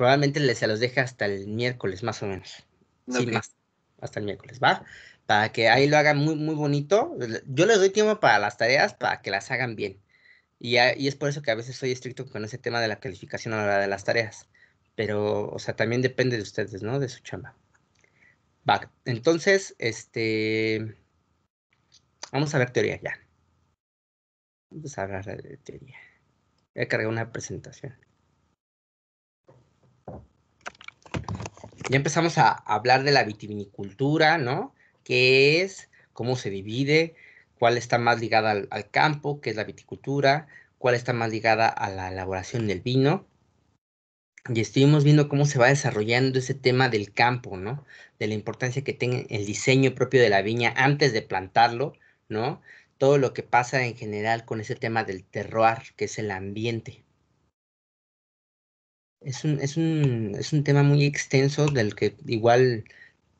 probablemente se los deje hasta el miércoles, más o menos. Sí, más. Hasta el miércoles, ¿va? Para que ahí lo hagan muy, muy bonito. Yo les doy tiempo para las tareas, para que las hagan bien. Y, es por eso que a veces soy estricto con ese tema de la calificación a la hora de las tareas. Pero, o sea, también depende de ustedes, ¿no? De su chamba. Va, entonces, este... Vamos a ver teoría ya. Vamos a hablar de teoría. Voy a cargar una presentación. ya empezamos a hablar de la vitivinicultura, ¿no? ¿Qué es? ¿Cómo se divide? ¿Cuál está más ligada al, campo, que es la viticultura? ¿Cuál está más ligada a la elaboración del vino? Y estuvimos viendo cómo se va desarrollando ese tema del campo, ¿no? De la importancia que tiene el diseño propio de la viña antes de plantarlo, ¿no? Todo lo que pasa en general con ese tema del terroir, que es el ambiente, es un, es un, es un tema muy extenso del que igual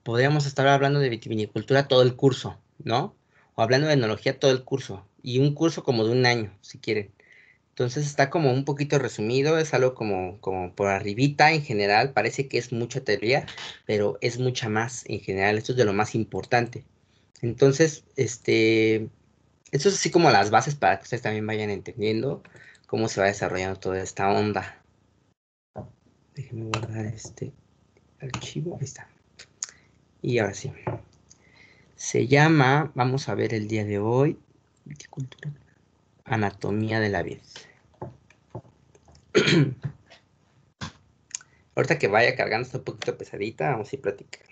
podríamos estar hablando de vitivinicultura todo el curso, ¿no? O hablando de enología todo el curso, y un curso como de un año, si quieren. Entonces está como un poquito resumido, es algo como, como por arribita en general, parece que es mucha teoría, pero es mucha más en general, esto es de lo más importante. Entonces, este, esto es así como las bases para que ustedes también vayan entendiendo cómo se va desarrollando toda esta onda déjenme guardar este archivo, ahí está. Y ahora sí. Se llama, vamos a ver el día de hoy, Anatomía de la vida Ahorita que vaya cargando, está un poquito pesadita, vamos a ir platicar.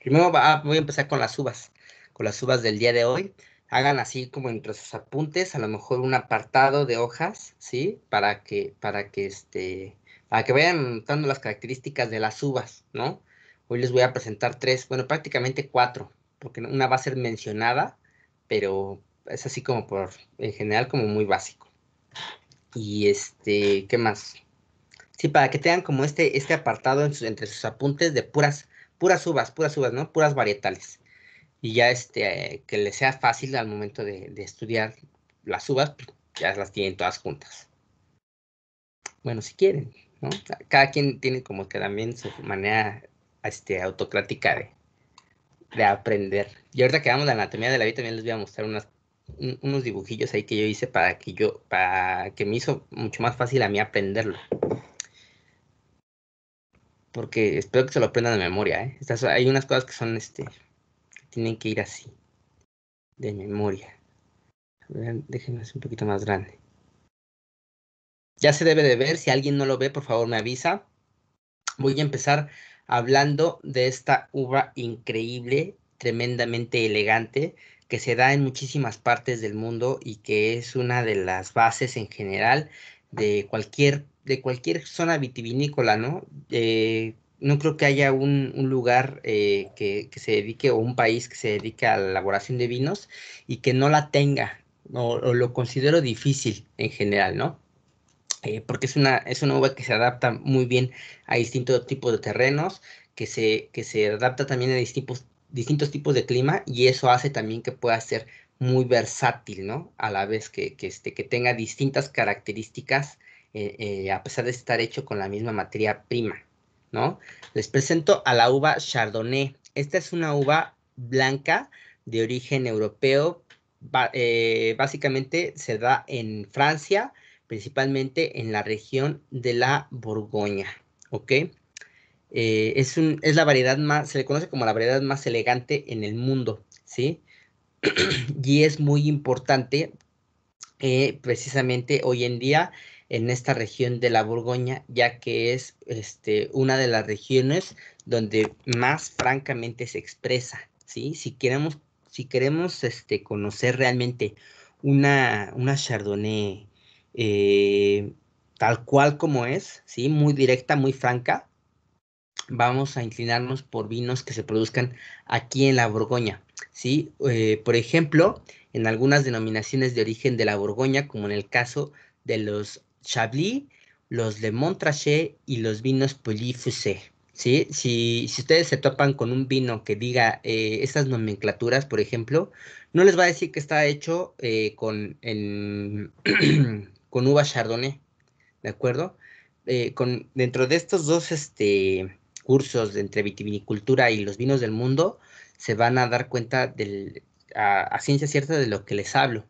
Primero voy a empezar con las uvas, con las uvas del día de hoy. Hagan así como entre sus apuntes, a lo mejor un apartado de hojas, ¿sí? Para que, para que este, para que vayan notando las características de las uvas, ¿no? Hoy les voy a presentar tres, bueno, prácticamente cuatro, porque una va a ser mencionada, pero es así como por, en general, como muy básico. Y este, ¿qué más? Sí, para que tengan como este, este apartado entre sus apuntes de puras, puras uvas, puras uvas, ¿no? Puras varietales. Y ya este, que les sea fácil al momento de, estudiar las uvas, pues, ya las tienen todas juntas. Bueno, si quieren. Cada quien tiene como que también su manera este, autocrática de, de aprender. Y ahorita que vamos la anatomía de la vida, también les voy a mostrar unas, unos dibujillos ahí que yo hice para que yo, para que me hizo mucho más fácil a mí aprenderlo. Porque espero que se lo aprendan de memoria, ¿eh? Estas, hay unas cosas que son, este, tienen que ir así, de memoria. déjenme hacer un poquito más grande. Ya se debe de ver, si alguien no lo ve, por favor me avisa. Voy a empezar hablando de esta uva increíble, tremendamente elegante, que se da en muchísimas partes del mundo y que es una de las bases en general de cualquier, de cualquier zona vitivinícola, ¿no? Eh, no creo que haya un, lugar eh, que, se dedique o un país que se dedique a la elaboración de vinos y que no la tenga, o lo considero difícil en general, ¿no? Eh, porque es una, uva que se adapta muy bien a distintos tipos de terrenos, que se, adapta también a distintos, tipos de clima y eso hace también que pueda ser muy versátil, ¿no? A la vez que, este, tenga distintas características eh, eh, a pesar de estar hecho con la misma materia prima, ¿no? Les presento a la uva Chardonnay. Esta es una uva blanca de origen europeo. básicamente se da en Francia, principalmente en la región de la Borgoña, ¿ok? Eh, es, es la variedad más, se le conoce como la variedad más elegante en el mundo, ¿sí? y es muy importante eh, precisamente hoy en día en esta región de la Borgoña, ya que es este, una de las regiones donde más francamente se expresa, ¿sí? Si queremos, si queremos este, conocer realmente una, una Chardonnay eh, tal cual como es, ¿sí? muy directa, muy franca, vamos a inclinarnos por vinos que se produzcan aquí en la Borgoña. ¿sí? Eh, por ejemplo, en algunas denominaciones de origen de la Borgoña, como en el caso de los Chablis, los Le Montrachet y los vinos Polifusé. ¿sí? Si, si, ustedes se topan con un vino que diga eh, estas nomenclaturas, por ejemplo, no les va a decir que está hecho con con uva chardonnay, ¿de acuerdo? Eh, con, dentro de estos dos este, cursos de entre vitivinicultura y los vinos del mundo, se van a dar cuenta a, ciencia cierta de lo que les hablo.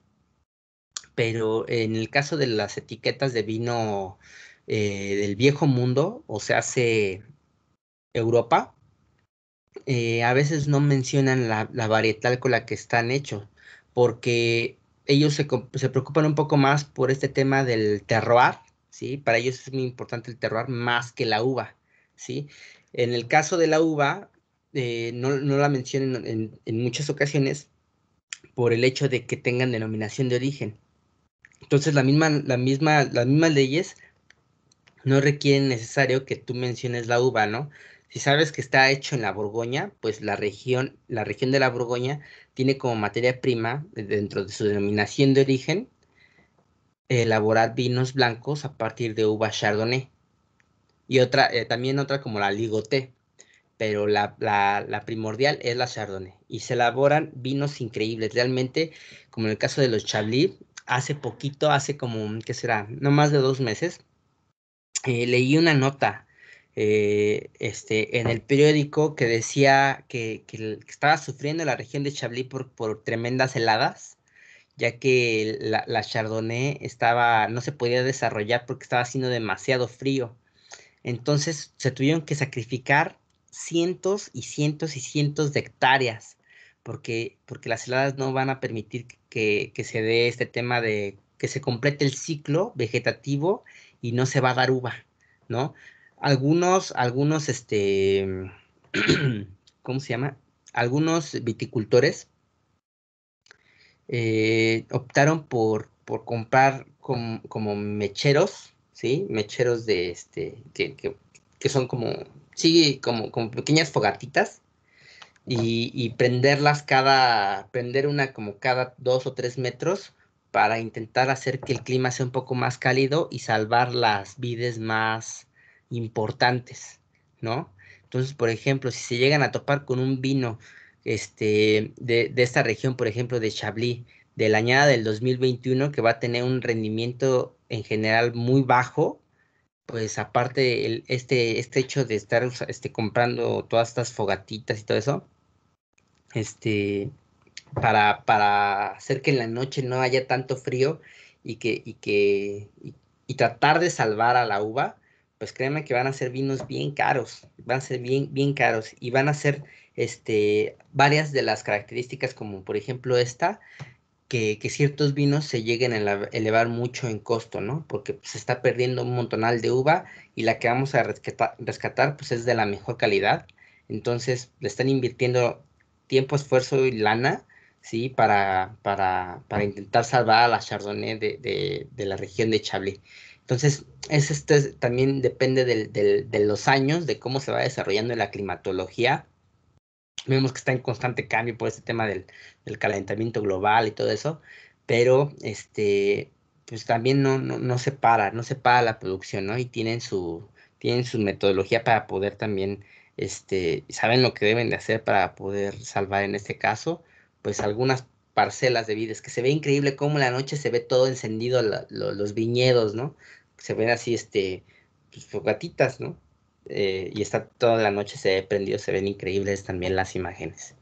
Pero en el caso de las etiquetas de vino eh, del viejo mundo, o sea, hace Europa, eh, a veces no mencionan la, la, varietal con la que están hechos, porque ellos se, se, preocupan un poco más por este tema del terroir, ¿sí? Para ellos es muy importante el terroir más que la uva, ¿sí? En el caso de la uva, eh, no, la mencionen en, en, muchas ocasiones por el hecho de que tengan denominación de origen. Entonces, la misma, la misma, las mismas leyes no requieren necesario que tú menciones la uva, ¿no? Si sabes que está hecho en la Borgoña, pues la región, la región de la Borgoña tiene como materia prima, dentro de su denominación de origen, elaborar vinos blancos a partir de uva chardonnay. Y otra, eh, también otra como la ligoté, pero la, primordial es la chardonnay. Y se elaboran vinos increíbles, realmente, como en el caso de los Chablis, hace poquito, hace como, ¿qué será? No más de dos meses, eh, leí una nota eh, este, en el periódico que decía que, estaba sufriendo la región de Chablis por, tremendas heladas, ya que la, Chardonnay estaba, no se podía desarrollar porque estaba haciendo demasiado frío. Entonces se tuvieron que sacrificar cientos y cientos y cientos de hectáreas, porque, porque las heladas no van a permitir que, que se dé este tema de que se complete el ciclo vegetativo y no se va a dar uva, ¿no? algunos, algunos, este, ¿cómo se llama? Algunos viticultores eh, optaron por, por comprar como mecheros, ¿sí? Mecheros de este, que, que, que son como, sí, como, como pequeñas fogatitas. Y, y, prenderlas cada, prender una como cada dos o tres metros para intentar hacer que el clima sea un poco más cálido y salvar las vides más, importantes, ¿no? Entonces, por ejemplo, si se llegan a topar con un vino este, de, esta región, por ejemplo, de Chablis, de la añada del 2021, que va a tener un rendimiento en general muy bajo, pues aparte este, este hecho de estar este, comprando todas estas fogatitas y todo eso, este, para, hacer que en la noche no haya tanto frío y que, y que y tratar de salvar a la uva, pues créeme que van a ser vinos bien caros, van a ser bien, bien caros y van a ser este, varias de las características como por ejemplo esta, que, ciertos vinos se lleguen a elevar mucho en costo, ¿no? Porque pues, se está perdiendo un montonal de uva y la que vamos a rescatar, rescatar pues es de la mejor calidad. Entonces le están invirtiendo tiempo, esfuerzo y lana, ¿sí? Para, para, para intentar salvar a la Chardonnay de, de la región de Chablis. Entonces, es, este también depende de los años, de cómo se va desarrollando la climatología. Vemos que está en constante cambio por este tema del, calentamiento global y todo eso, pero este, pues también no, no, se para, no se para la producción, ¿no? Y tienen su, tienen su metodología para poder también, este, saben lo que deben de hacer para poder salvar en este caso, pues algunas parcelas de vides, que se ve increíble cómo la noche se ve todo encendido, los viñedos, ¿no? se ven así, este, pues, fogatitas, ¿no? Eh, y está toda la noche, se ha prendido, se ven increíbles también las imágenes.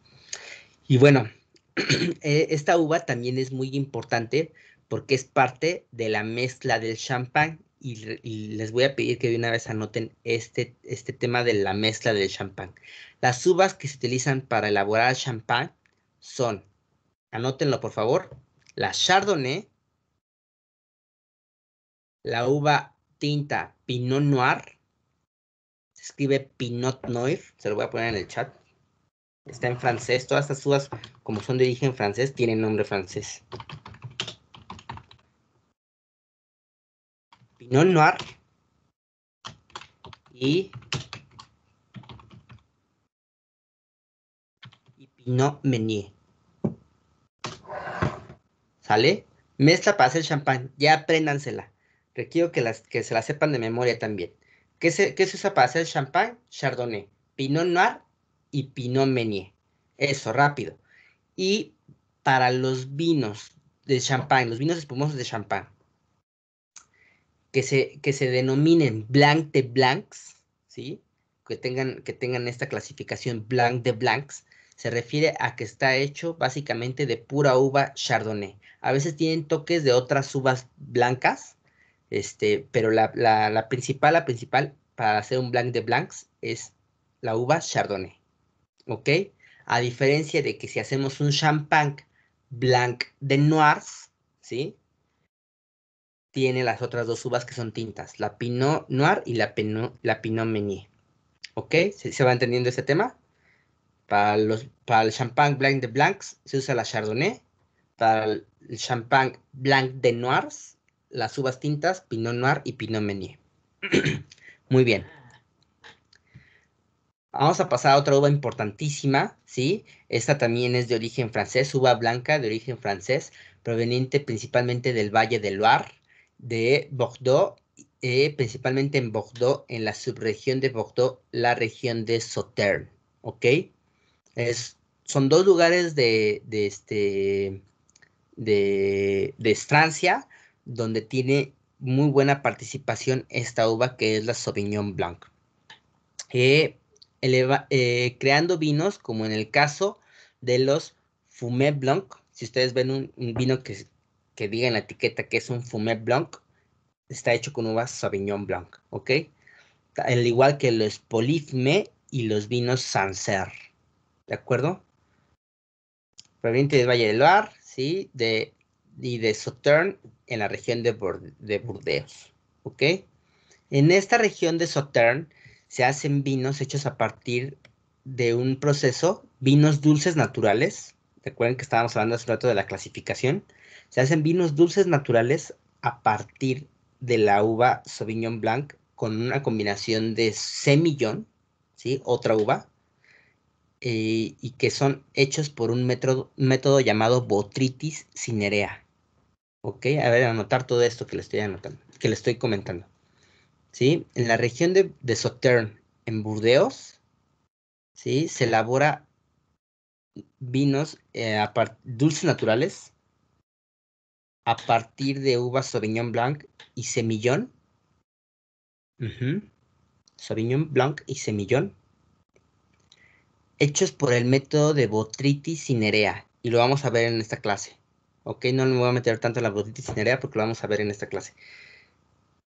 Y bueno, eh, esta uva también es muy importante porque es parte de la mezcla del champán y, les voy a pedir que de una vez anoten este, este tema de la mezcla del champán. Las uvas que se utilizan para elaborar champán son, anótenlo por favor, la Chardonnay, la uva tinta Pinot Noir. Se escribe Pinot Noir. Se lo voy a poner en el chat. Está en francés. Todas estas uvas, como son de origen francés, tienen nombre francés. Pinot Noir. Y Pinot Meunier. ¿Sale? Mezcla para hacer champán. Ya apréndansela. Requiero que, las, que se la sepan de memoria también. ¿Qué se, qué se usa para hacer champán? Chardonnay, Pinot Noir y Pinot Meunier. Eso, rápido. Y para los vinos de champán, los vinos espumosos de champán, que se, que se denominen blanc de blancs, ¿sí? Que tengan, que tengan esta clasificación blanc de blancs, se refiere a que está hecho básicamente de pura uva chardonnay. A veces tienen toques de otras uvas blancas, este, pero la, principal, la principal para hacer un blanc de blancs es la uva Chardonnay. ¿Ok? A diferencia de que si hacemos un champagne blanc de noirs, ¿sí? Tiene las otras dos uvas que son tintas, la Pinot Noir y la Pinot, la Meunier. ¿Ok? ¿Se, va entendiendo este tema? Para, los, para el champagne blanc de blancs se usa la Chardonnay. Para el champagne blanc de noirs las uvas tintas Pinot Noir y Pinot Meunier. Muy bien. Vamos a pasar a otra uva importantísima, ¿sí? Esta también es de origen francés, uva blanca de origen francés, proveniente principalmente del Valle del Loire, de Bordeaux, eh, principalmente en Bordeaux, en la subregión de Bordeaux, la región de Sauternes, ¿ok? son dos lugares de, de este, de, de Francia, donde tiene muy buena participación esta uva que es la Sauvignon Blanc. Eh, eleva, eh, creando vinos como en el caso de los Fumé Blanc. Si ustedes ven un, vino que, diga en la etiqueta que es un Fumé Blanc, está hecho con uvas Sauvignon Blanc, ¿ok? Al igual que los Polifme y los vinos Sancerre, ¿de acuerdo? Proveniente de Valle del Loire, ¿sí? De, y de Sauternes en la región de, Burdeos. ¿Ok? En esta región de Sauternes se hacen vinos hechos a partir de un proceso, vinos dulces naturales. Recuerden que estábamos hablando hace un rato de la clasificación. Se hacen vinos dulces naturales a partir de la uva Sauvignon Blanc con una combinación de semillón, ¿sí? otra uva, eh, y que son hechos por un método, método llamado botritis cinerea. ¿Ok? A ver, anotar todo esto que le estoy anotando, que le estoy comentando. ¿Sí? En la región de, de Sauternes, en Burdeos, ¿sí? Se elabora vinos eh, dulces naturales a partir de uvas Sauvignon Blanc y semillón. Sauvignon Blanc y semillón. Hechos por el método de Botrytis cinerea. Y lo vamos a ver en esta clase. Ok, no me voy a meter tanto en la botita cinerea porque lo vamos a ver en esta clase.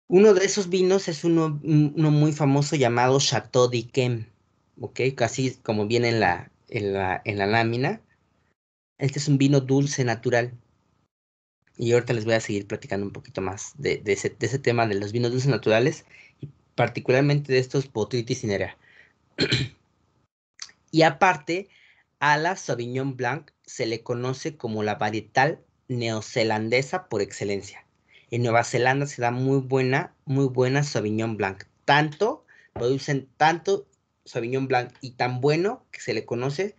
Uno de esos vinos es uno, muy famoso llamado Chateau d'Yquem, ok, casi como viene en la, en la, lámina. Este es un vino dulce natural. Y ahorita les voy a seguir platicando un poquito más de, ese, tema de los vinos dulces naturales y particularmente de estos botritis cinerea. y aparte, a la Sauvignon Blanc se le conoce como la varietal neozelandesa por excelencia. En Nueva Zelanda se da muy buena, muy buena Sauvignon Blanc. Tanto, producen tanto Sauvignon Blanc y tan bueno que se le conoce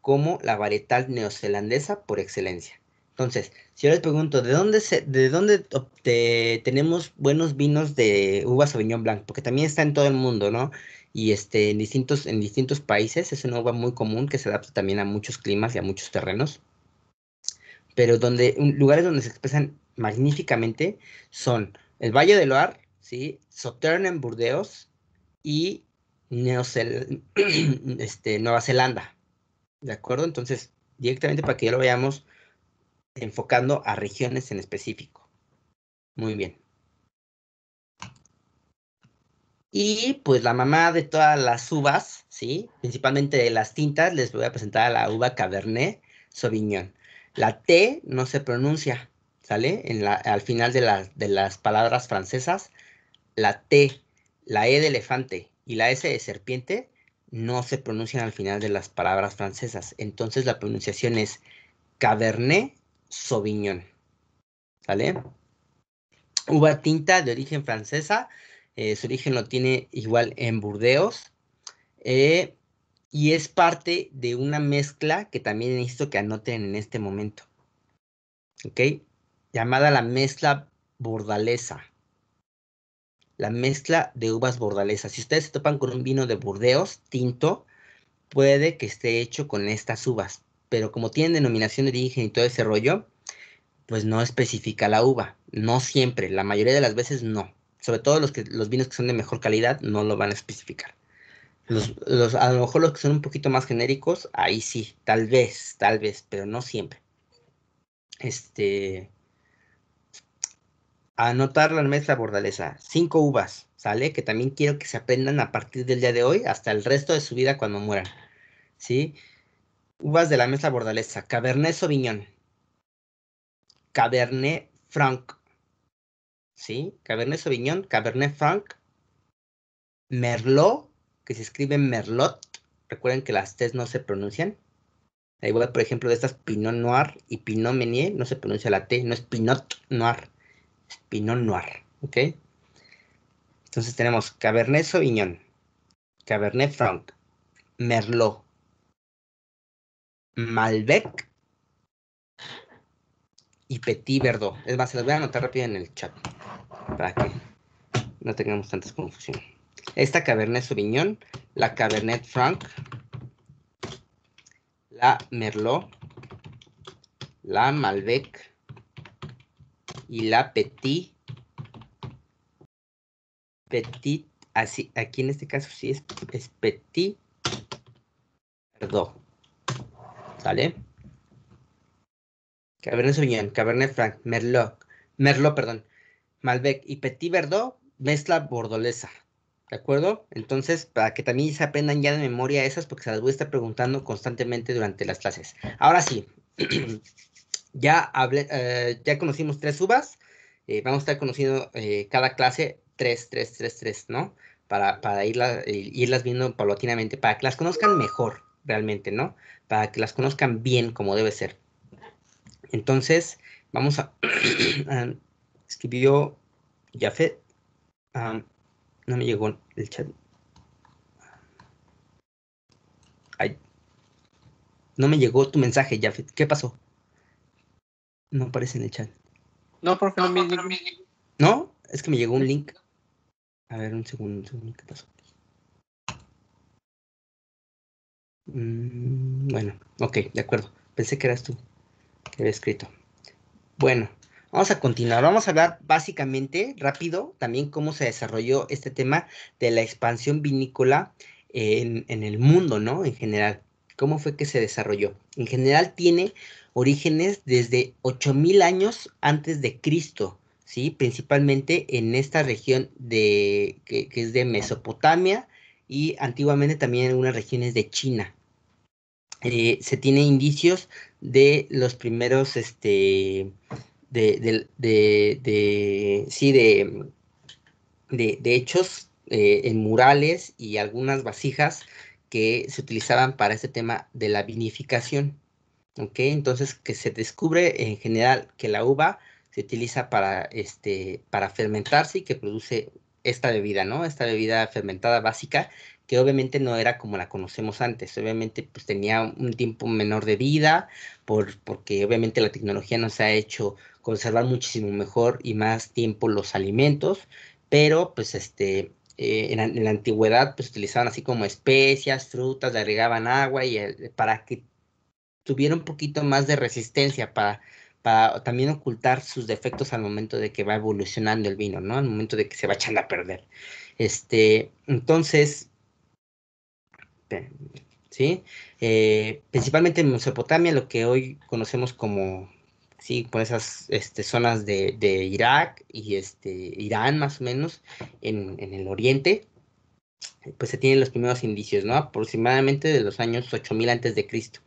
como la varietal neozelandesa por excelencia. Entonces, si yo les pregunto, ¿de dónde, se, de dónde tenemos buenos vinos de uva Sauvignon Blanc? Porque también está en todo el mundo, ¿no? y este, en, distintos, en distintos países es una agua muy común que se adapta también a muchos climas y a muchos terrenos. Pero donde, lugares donde se expresan magníficamente son el Valle del Loar, ¿sí? en Burdeos y este, Nueva Zelanda. ¿De acuerdo? Entonces, directamente para que ya lo veamos enfocando a regiones en específico. Muy bien. Y pues la mamá de todas las uvas, ¿sí? Principalmente de las tintas, les voy a presentar a la uva Cabernet Sauvignon. La T no se pronuncia, ¿sale? al final de, de las palabras francesas, la T, la E de elefante y la S de serpiente no se pronuncian al final de las palabras francesas. Entonces la pronunciación es Cabernet Sauvignon. ¿Sale? Uva tinta de origen francesa eh, su origen lo tiene igual en Burdeos. Eh, y es parte de una mezcla que también necesito que anoten en este momento. ¿Ok? Llamada la mezcla bordalesa. La mezcla de uvas bordalesas. Si ustedes se topan con un vino de Burdeos tinto, puede que esté hecho con estas uvas. Pero como tienen denominación de origen y todo ese rollo, pues no especifica la uva. No siempre, la mayoría de las veces no sobre todo los, que, los vinos que son de mejor calidad, no lo van a especificar. Los, a lo mejor los que son un poquito más genéricos, ahí sí, tal vez, tal vez, pero no siempre. Este. Anotar la mesa Cinco uvas, ¿sale? Que también quiero que se aprendan a partir del día de hoy hasta el resto de su vida cuando mueran. ¿Sí? Uvas de la mesa bordaleza. Cabernet Sauvignon. Cabernet Franc. ¿sí? Cabernet Sauvignon, Cabernet Franc, Merlot, que se escribe Merlot. Recuerden que las T's no se pronuncian. a igual, por ejemplo, de estas Pinot Noir y Pinot Meunier, no se pronuncia la T, no es Pinot Noir, es Pinot Noir, ¿ok? Entonces tenemos Cabernet Sauvignon, Cabernet Franc, Merlot, Malbec y Petit Verdot. Es más, se los voy a anotar rápido en el chat para que no tengamos tantas confusiones. Esta Cabernet Sauvignon, la Cabernet Franc, la Merlot, la Malbec y la Petit. Petit, así, aquí en este caso sí es, Petit Perdón. ¿Sale? Cabernet Sauvignon, Cabernet Franc, Merlot, Merlot, perdón, Malbec y Petit Verdot, mezcla bordolesa. ¿De acuerdo? Entonces, para que también se aprendan ya de memoria esas, porque se las voy a estar preguntando constantemente durante las clases. Ahora sí, ya, eh, ya conocimos tres uvas. Eh, vamos a estar conociendo eh, cada clase tres, tres, tres, tres, ¿no? Para, para irlas viendo paulatinamente, para que las conozcan mejor realmente, ¿no? Para que las conozcan bien como debe ser. Entonces, vamos a, escribió Jafet. Ah, no me llegó el chat. Ay, no me llegó tu mensaje, Jafet. ¿Qué pasó? No aparece en el chat. No, porque no, me, no es que me llegó un link. A ver, un segundo, un segundo, ¿qué pasó? Mm, bueno, ok, de acuerdo. Pensé que eras tú que había escrito. Bueno, Vamos a continuar, vamos a hablar básicamente rápido también cómo se desarrolló este tema de la expansión vinícola en, el mundo, ¿no? En general, cómo fue que se desarrolló. En general tiene orígenes desde 8.000 años antes de Cristo, ¿sí? Principalmente en esta región de, que, es de Mesopotamia y antiguamente también en algunas regiones de China. Eh, se tiene indicios de los primeros, este, de, de, de sí, de, hechos eh, en murales y algunas vasijas que se utilizaban para este tema de la vinificación. Entonces, que se descubre en general que la uva se utiliza para, este, para fermentarse y que produce esta bebida, ¿no? Esta bebida fermentada básica que obviamente no era como la conocemos antes, obviamente pues tenía un tiempo menor de vida, por, porque obviamente la tecnología nos ha hecho conservar muchísimo mejor y más tiempo los alimentos, pero pues este, eh, en, la antigüedad pues utilizaban así como especias, frutas, le agregaban agua y eh, para que tuviera un poquito más de resistencia para, también ocultar sus defectos al momento de que va evolucionando el vino, ¿no? Al momento de que se va echando a perder. Este, entonces, ¿sí? Eh, principalmente en Mesopotamia, lo que hoy conocemos como sí, por esas este, zonas de, Irak y este, Irán más o menos, en, el oriente, pues se tienen los primeros indicios, ¿no? Aproximadamente de los años 8000 antes de Cristo.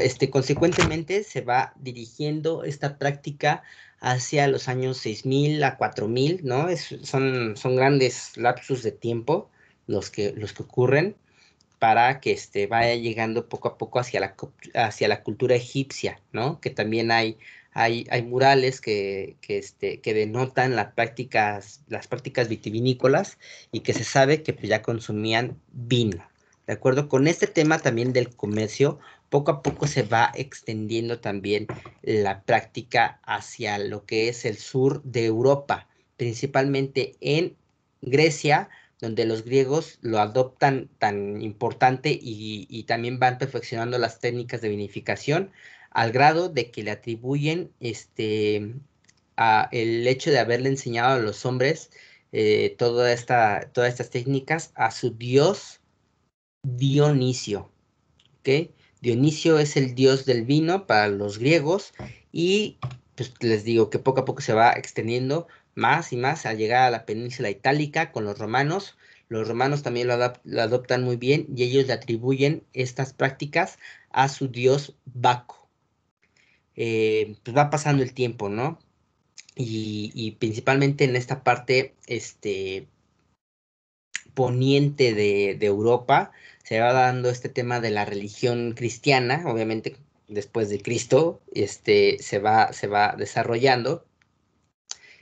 Este, consecuentemente se va dirigiendo esta práctica hacia los años 6000 a 4000, ¿no? Es, son, son grandes lapsus de tiempo los que, los que ocurren para que este, vaya llegando poco a poco hacia la, hacia la cultura egipcia, ¿no? Que también hay, hay, hay murales que, este, que denotan las prácticas, las prácticas vitivinícolas y que se sabe que pues, ya consumían vino. De acuerdo con este tema también del comercio, poco a poco se va extendiendo también la práctica hacia lo que es el sur de Europa, principalmente en Grecia, donde los griegos lo adoptan tan importante y, también van perfeccionando las técnicas de vinificación al grado de que le atribuyen este, a el hecho de haberle enseñado a los hombres eh, toda esta, todas estas técnicas a su dios Dionisio. Dionisio es el dios del vino para los griegos y pues les digo que poco a poco se va extendiendo más y más al llegar a la península itálica con los romanos. Los romanos también lo, adoptan muy bien y ellos le atribuyen estas prácticas a su dios Baco. Eh, pues va pasando el tiempo, ¿no? Y, principalmente en esta parte este, poniente de, de Europa se va dando este tema de la religión cristiana, obviamente después de Cristo, este, se, va, se va desarrollando.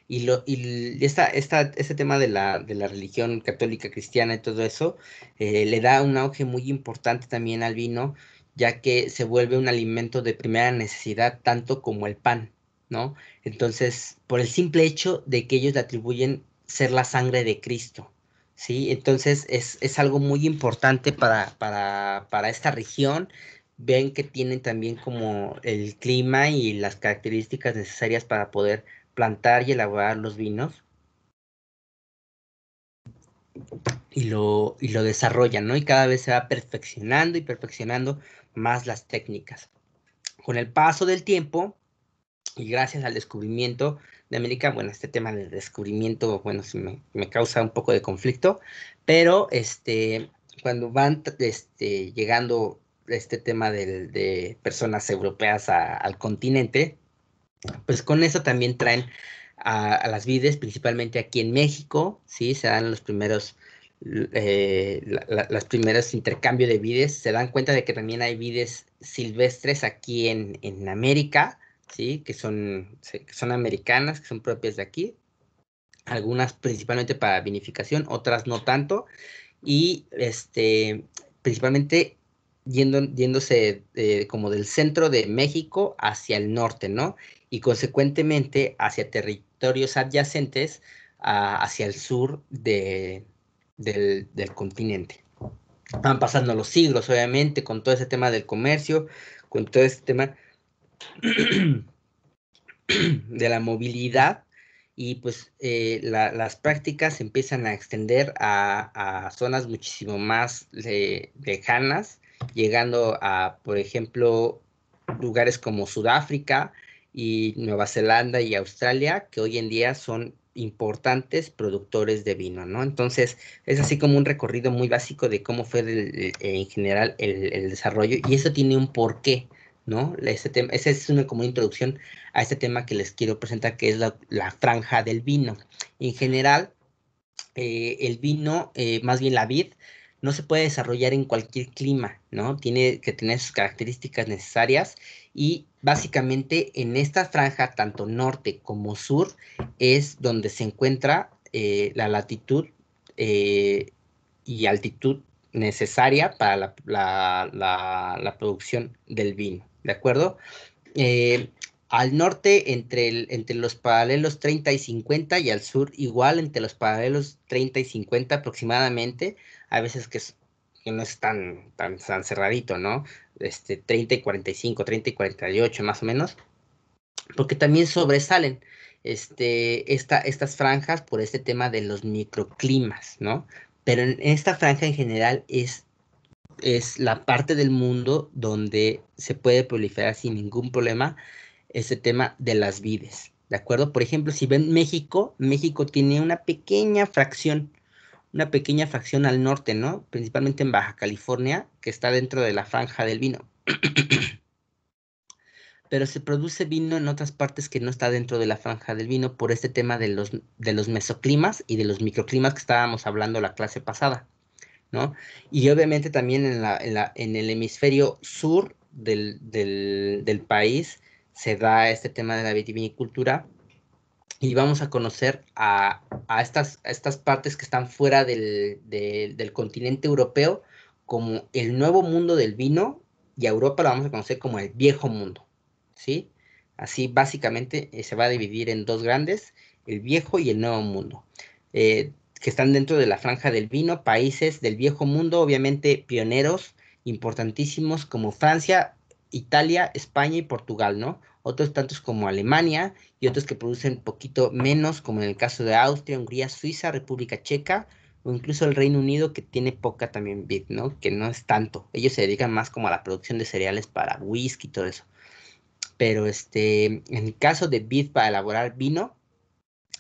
Y, lo, y esta, este tema de la, de la religión católica cristiana y todo eso eh, le da un auge muy importante también al vino, ya que se vuelve un alimento de primera necesidad tanto como el pan, ¿no? Entonces, por el simple hecho de que ellos le atribuyen ser la sangre de Cristo. ¿sí? Entonces es, algo muy importante para, para, para, esta región. Ven que tienen también como el clima y las características necesarias para poder plantar y elaborar los vinos y lo, y lo desarrollan, ¿no? Y cada vez se va perfeccionando y perfeccionando más las técnicas. Con el paso del tiempo y gracias al descubrimiento de América, bueno, este tema del descubrimiento, bueno, si me, causa un poco de conflicto, pero este, cuando van este, llegando este tema de, personas europeas al continente, pues con eso también traen a, las vides, principalmente aquí en México, ¿sí? Se dan los primeros, eh, los intercambios de vides, se dan cuenta de que también hay vides silvestres aquí en, América, ¿sí? Que son, son americanas, que son propias de aquí, algunas principalmente para vinificación, otras no tanto, y este, principalmente yendo, yéndose eh, como del centro de México hacia el norte, ¿no? y consecuentemente hacia territorios adyacentes hacia el sur del, continente. Van pasando los siglos, obviamente, con todo ese tema del comercio, con todo ese tema de la movilidad y pues eh, las prácticas empiezan a extender a, zonas muchísimo más lejanas, llegando a, por ejemplo, lugares como Sudáfrica, y Nueva Zelanda y Australia, que hoy en día son importantes productores de vino, ¿no? Entonces, es así como un recorrido muy básico de cómo fue en general el, desarrollo y eso tiene un porqué, ¿no? Este tema, esa es una como introducción a este tema que les quiero presentar, que es la, franja del vino. En general, eh, el vino, eh, más bien la vid, no se puede desarrollar en cualquier clima, ¿no? Tiene que tener sus características necesarias y básicamente en esta franja, tanto norte como sur, es donde se encuentra eh, la latitud eh, y altitud necesaria para la, producción del vino, ¿de acuerdo? Eh, al norte entre, entre los paralelos 30 y 50 y al sur igual entre los paralelos 30 y 50 aproximadamente, a veces que que no es tan, tan, cerradito, ¿no? Este, 30 y 45, 30 y 48 más o menos, porque también sobresalen este, esta, estas franjas por este tema de los microclimas, ¿no? Pero en esta franja en general es, es la parte del mundo donde se puede proliferar sin ningún problema este tema de las vides, ¿de acuerdo? Por ejemplo, si ven México, México tiene una pequeña fracción una pequeña fracción al norte, ¿no? Principalmente en Baja California, que está dentro de la franja del vino. Pero se produce vino en otras partes que no está dentro de la franja del vino por este tema de los, de los mesoclimas y de los microclimas que estábamos hablando la clase pasada, ¿no? Y obviamente también en, la, en, el hemisferio sur del, del, del país se da este tema de la vitivinicultura y vamos a conocer a, estas, estas, partes que están fuera del, continente europeo como el nuevo mundo del vino y a Europa lo vamos a conocer como el viejo mundo, ¿sí? Así básicamente eh, se va a dividir en dos grandes, el viejo y el nuevo mundo, eh, que están dentro de la franja del vino, países del viejo mundo, obviamente pioneros importantísimos como Francia, Italia, España y Portugal, ¿no? otros tantos como Alemania y otros que producen poquito menos, como en el caso de Austria, Hungría, Suiza, República Checa o incluso el Reino Unido que tiene poca también vid ¿no? Que no es tanto. Ellos se dedican más como a la producción de cereales para whisky y todo eso. Pero este, en el caso de vid para elaborar vino,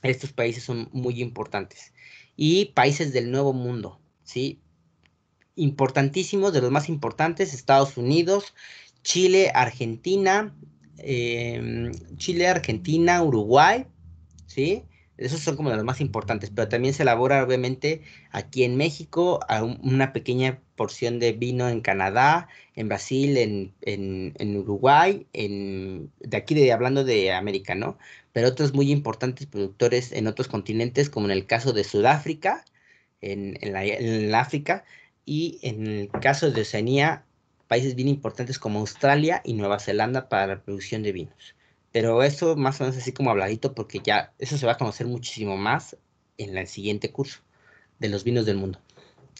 estos países son muy importantes. Y países del Nuevo Mundo, ¿sí? Importantísimos, de los más importantes, Estados Unidos, Chile, Argentina, Em, Chile, Argentina, Uruguay, ¿sí? Esos son como los más importantes, pero también se elabora obviamente aquí en México, a una pequeña porción de vino en Canadá, en Brasil, en, Uruguay, en, de aquí hablando de América, ¿no? Pero otros muy importantes productores en otros continentes, como en el caso de Sudáfrica, en, la, África, y en el caso de Oceanía, países bien importantes como Australia y Nueva Zelanda para la producción de vinos. Pero eso más o menos así como habladito porque ya eso se va a conocer muchísimo más en el siguiente curso de los vinos del mundo.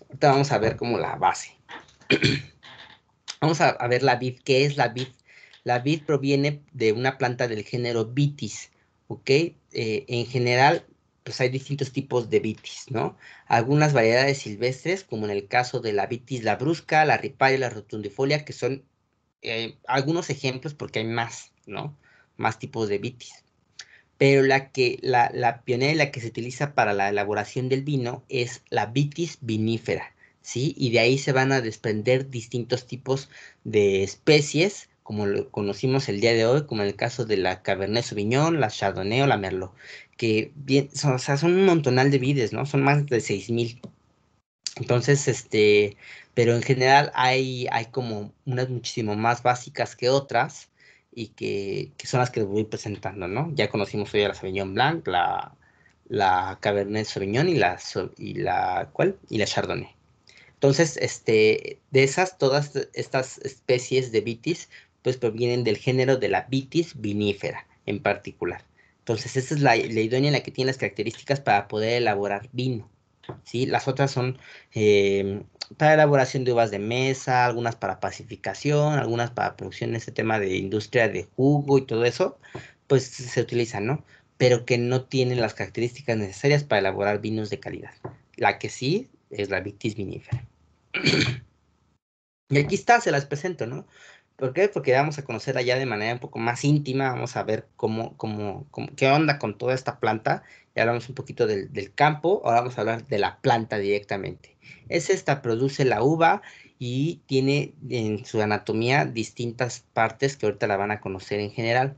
Ahorita vamos a ver como la base. vamos a, ver la vid. ¿Qué es la vid? La vid proviene de una planta del género Vitis, ¿ok? Eh, en general, pues hay distintos tipos de vitis, ¿no? Algunas variedades silvestres, como en el caso de la vitis labrusca, la riparia, la rotundifolia, que son eh, algunos ejemplos porque hay más, ¿no? Más tipos de vitis. Pero la que la, la pionera y la que se utiliza para la elaboración del vino es la vitis vinífera, ¿sí? Y de ahí se van a desprender distintos tipos de especies como lo conocimos el día de hoy, como en el caso de la Cabernet Sauvignon, la Chardonnay o la Merlot que bien, son, un montonal de vides, ¿no? Son más de 6.000. Entonces, este, pero en general hay, hay como unas muchísimo más básicas que otras y que, son las que les voy presentando, ¿no? Ya conocimos hoy la Sauvignon Blanc, la, la Cabernet Sauvignon y la, y la, ¿cuál? Y la Chardonnay. Entonces, este, de esas, todas estas especies de vitis, pues provienen del género de la vitis vinífera en particular. Entonces, esa es la, la idónea en la que tiene las características para poder elaborar vino. ¿sí? Las otras son em, para elaboración de uvas de mesa, algunas para pacificación, algunas para producción, en este tema de industria de jugo y todo eso, pues se utilizan, ¿no? Pero que no tienen las características necesarias para elaborar vinos de calidad. La que sí es la Vitis vinifera. Y aquí está, se las presento, ¿no? ¿Por qué? Porque vamos a conocer allá de manera un poco más íntima, vamos a ver cómo, cómo, qué onda con toda esta planta. Ya hablamos un poquito del, campo, ahora vamos a hablar de la planta directamente. Es esta, produce la uva y tiene en su anatomía distintas partes que ahorita la van a conocer en general.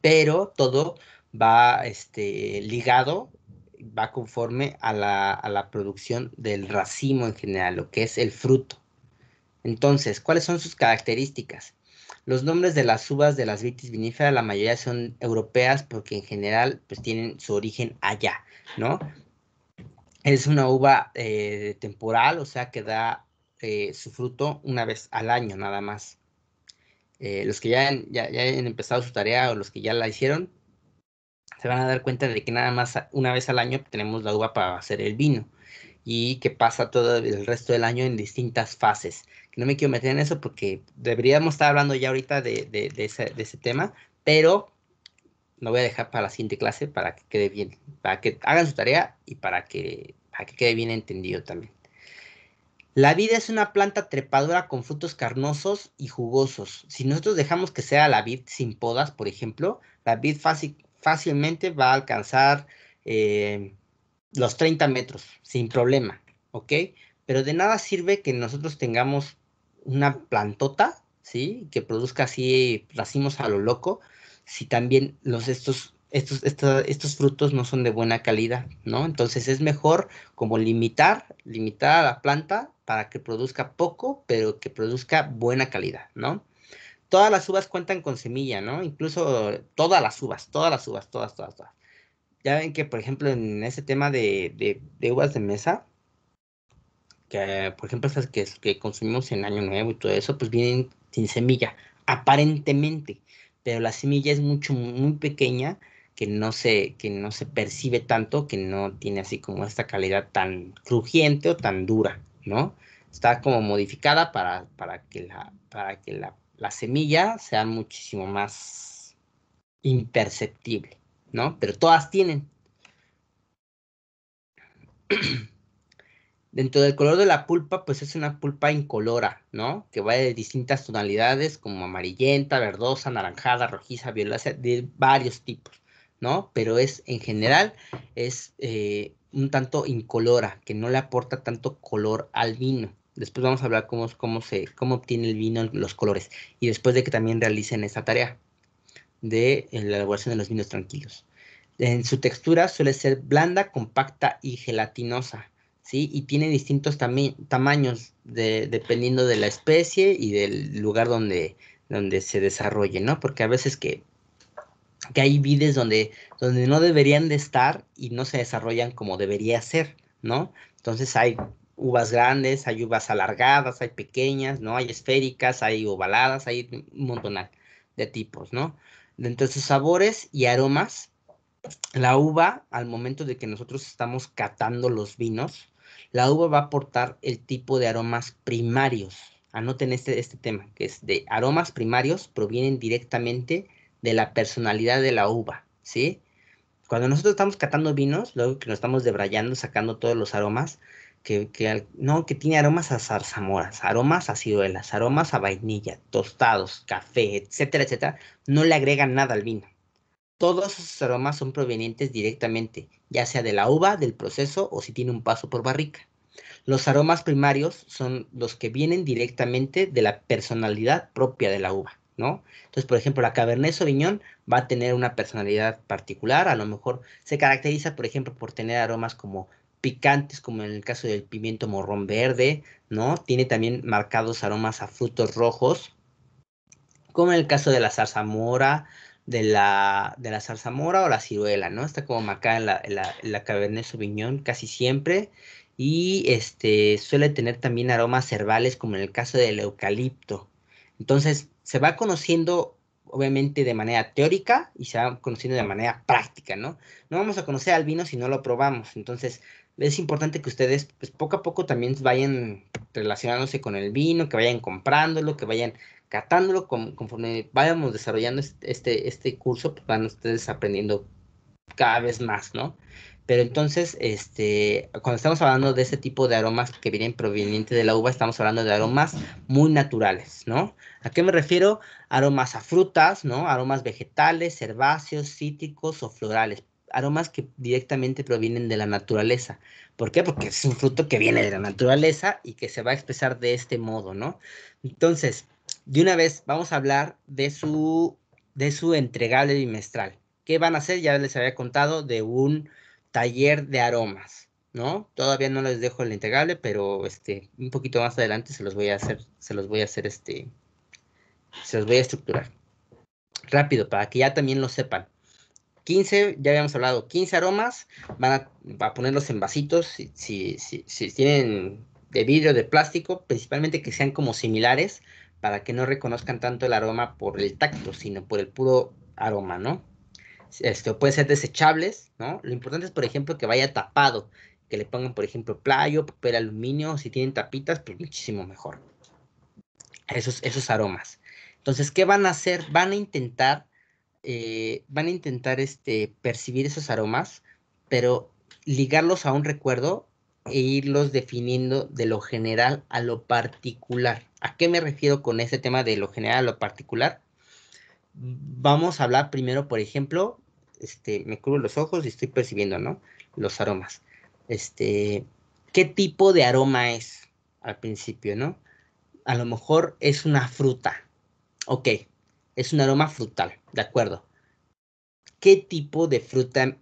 Pero todo va este, ligado, va conforme a la, a la producción del racimo en general, lo que es el fruto. Entonces, ¿cuáles son sus características? Los nombres de las uvas de las vitis viníferas, la mayoría son europeas porque en general pues tienen su origen allá, ¿no? Es una uva eh, temporal, o sea que da eh, su fruto una vez al año nada más. Eh, los que ya, ya, ya han empezado su tarea o los que ya la hicieron, se van a dar cuenta de que nada más una vez al año tenemos la uva para hacer el vino y que pasa todo el resto del año en distintas fases. No me quiero meter en eso porque deberíamos estar hablando ya ahorita de, ese, tema, pero lo voy a dejar para la siguiente clase para que quede bien, para que hagan su tarea y para que, quede bien entendido también. La vid es una planta trepadora con frutos carnosos y jugosos. Si nosotros dejamos que sea la vid sin podas, por ejemplo, la vid fácilmente va a alcanzar eh, los 30 metros, sin problema, ¿ok? Pero de nada sirve que nosotros tengamos una plantota, ¿sí? Que produzca así racimos a lo loco, si también los, estos, estos, estos frutos no son de buena calidad, ¿no? Entonces es mejor como limitar, limitar a la planta para que produzca poco, pero que produzca buena calidad, ¿no? Todas las uvas cuentan con semilla, ¿no? Incluso todas las uvas, todas las uvas, todas, todas, todas. Ya ven que, por ejemplo, en ese tema de, uvas de mesa, que por ejemplo esas que, que consumimos en Año Nuevo y todo eso, pues vienen sin semilla, aparentemente, pero la semilla es mucho, muy pequeña que no se, que no se percibe tanto, que no tiene así como esta calidad tan crujiente o tan dura, ¿no? Está como modificada para, para que, la, que la semilla sea muchísimo más imperceptible. ¿no? Pero todas tienen. Dentro del color de la pulpa, pues es una pulpa incolora, ¿no? Que va de distintas tonalidades, como amarillenta, verdosa, naranjada, rojiza, violácea, de varios tipos, ¿no? Pero es, en general, es eh, un tanto incolora, que no le aporta tanto color al vino. Después vamos a hablar cómo, cómo, se, cómo obtiene el vino los colores y después de que también realicen esta tarea de la elaboración de los vinos tranquilos. En su textura suele ser blanda, compacta y gelatinosa, ¿sí? Y tiene distintos tamaños dependiendo de la especie y del lugar donde, donde se desarrolle, ¿no? Porque a veces que, que hay vides donde, donde no deberían de estar y no se desarrollan como debería ser, ¿no? Entonces hay uvas grandes, hay uvas alargadas, hay pequeñas, ¿no? Hay esféricas, hay ovaladas, hay un montón de tipos, ¿no? de sus sabores y aromas, la uva, al momento de que nosotros estamos catando los vinos, la uva va a aportar el tipo de aromas primarios. Anoten este, este tema, que es de aromas primarios provienen directamente de la personalidad de la uva, ¿sí? Cuando nosotros estamos catando vinos, luego que nos estamos debrayando, sacando todos los aromas, que, no, que tiene aromas a zarzamoras, aromas a ciruelas, aromas a vainilla, tostados, café, etcétera, etcétera, no le agregan nada al vino. Todos esos aromas son provenientes directamente, ya sea de la uva, del proceso o si tiene un paso por barrica. Los aromas primarios son los que vienen directamente de la personalidad propia de la uva, ¿no? Entonces, por ejemplo, la Cabernet Sauvignon va a tener una personalidad particular, a lo mejor se caracteriza, por ejemplo, por tener aromas como picantes, como en el caso del pimiento morrón verde, ¿no? Tiene también marcados aromas a frutos rojos, como en el caso de la zarzamora, de la, de la zarzamora o la ciruela, ¿no? Está como marcada en la, la, Sauvignon casi siempre y este, suele tener también aromas herbales como en el caso del eucalipto. Entonces, se va conociendo obviamente de manera teórica y se va conociendo de manera práctica, ¿no? No vamos a conocer al vino si no lo probamos. Entonces, es importante que ustedes pues, poco a poco también vayan relacionándose con el vino, que vayan comprándolo, que vayan catándolo, conforme vayamos desarrollando este, este curso, pues, van ustedes aprendiendo cada vez más, ¿no? Pero entonces, este, cuando estamos hablando de ese tipo de aromas que vienen provenientes de la uva, estamos hablando de aromas muy naturales, ¿no? ¿A qué me refiero? Aromas a frutas, ¿no? Aromas vegetales, herbáceos, cítricos o florales aromas que directamente provienen de la naturaleza. ¿Por qué? Porque es un fruto que viene de la naturaleza y que se va a expresar de este modo, ¿no? Entonces, de una vez vamos a hablar de su, de su entregable bimestral. ¿Qué van a hacer? Ya les había contado de un taller de aromas, ¿no? Todavía no les dejo el entregable, pero este, un poquito más adelante se los voy a hacer, se los voy a hacer este, se los voy a estructurar. Rápido, para que ya también lo sepan. 15, ya habíamos hablado, 15 aromas, van a, ponerlos en vasitos, si, tienen de vidrio, de plástico, principalmente que sean como similares, para que no reconozcan tanto el aroma por el tacto, sino por el puro aroma, ¿no? Esto pueden ser desechables, ¿no? Lo importante es, por ejemplo, que vaya tapado, que le pongan, por ejemplo, playo, papel aluminio, si tienen tapitas, pues muchísimo mejor. Esos, esos aromas. Entonces, ¿qué van a hacer? Van a intentar eh, van a intentar este, percibir esos aromas, pero ligarlos a un recuerdo e irlos definiendo de lo general a lo particular. ¿A qué me refiero con este tema de lo general a lo particular? Vamos a hablar primero, por ejemplo, este, me cubro los ojos y estoy percibiendo, ¿no? Los aromas. Este, ¿qué tipo de aroma es al principio, no? A lo mejor es una fruta. Ok, es un aroma frutal, de acuerdo qué tipo de fruta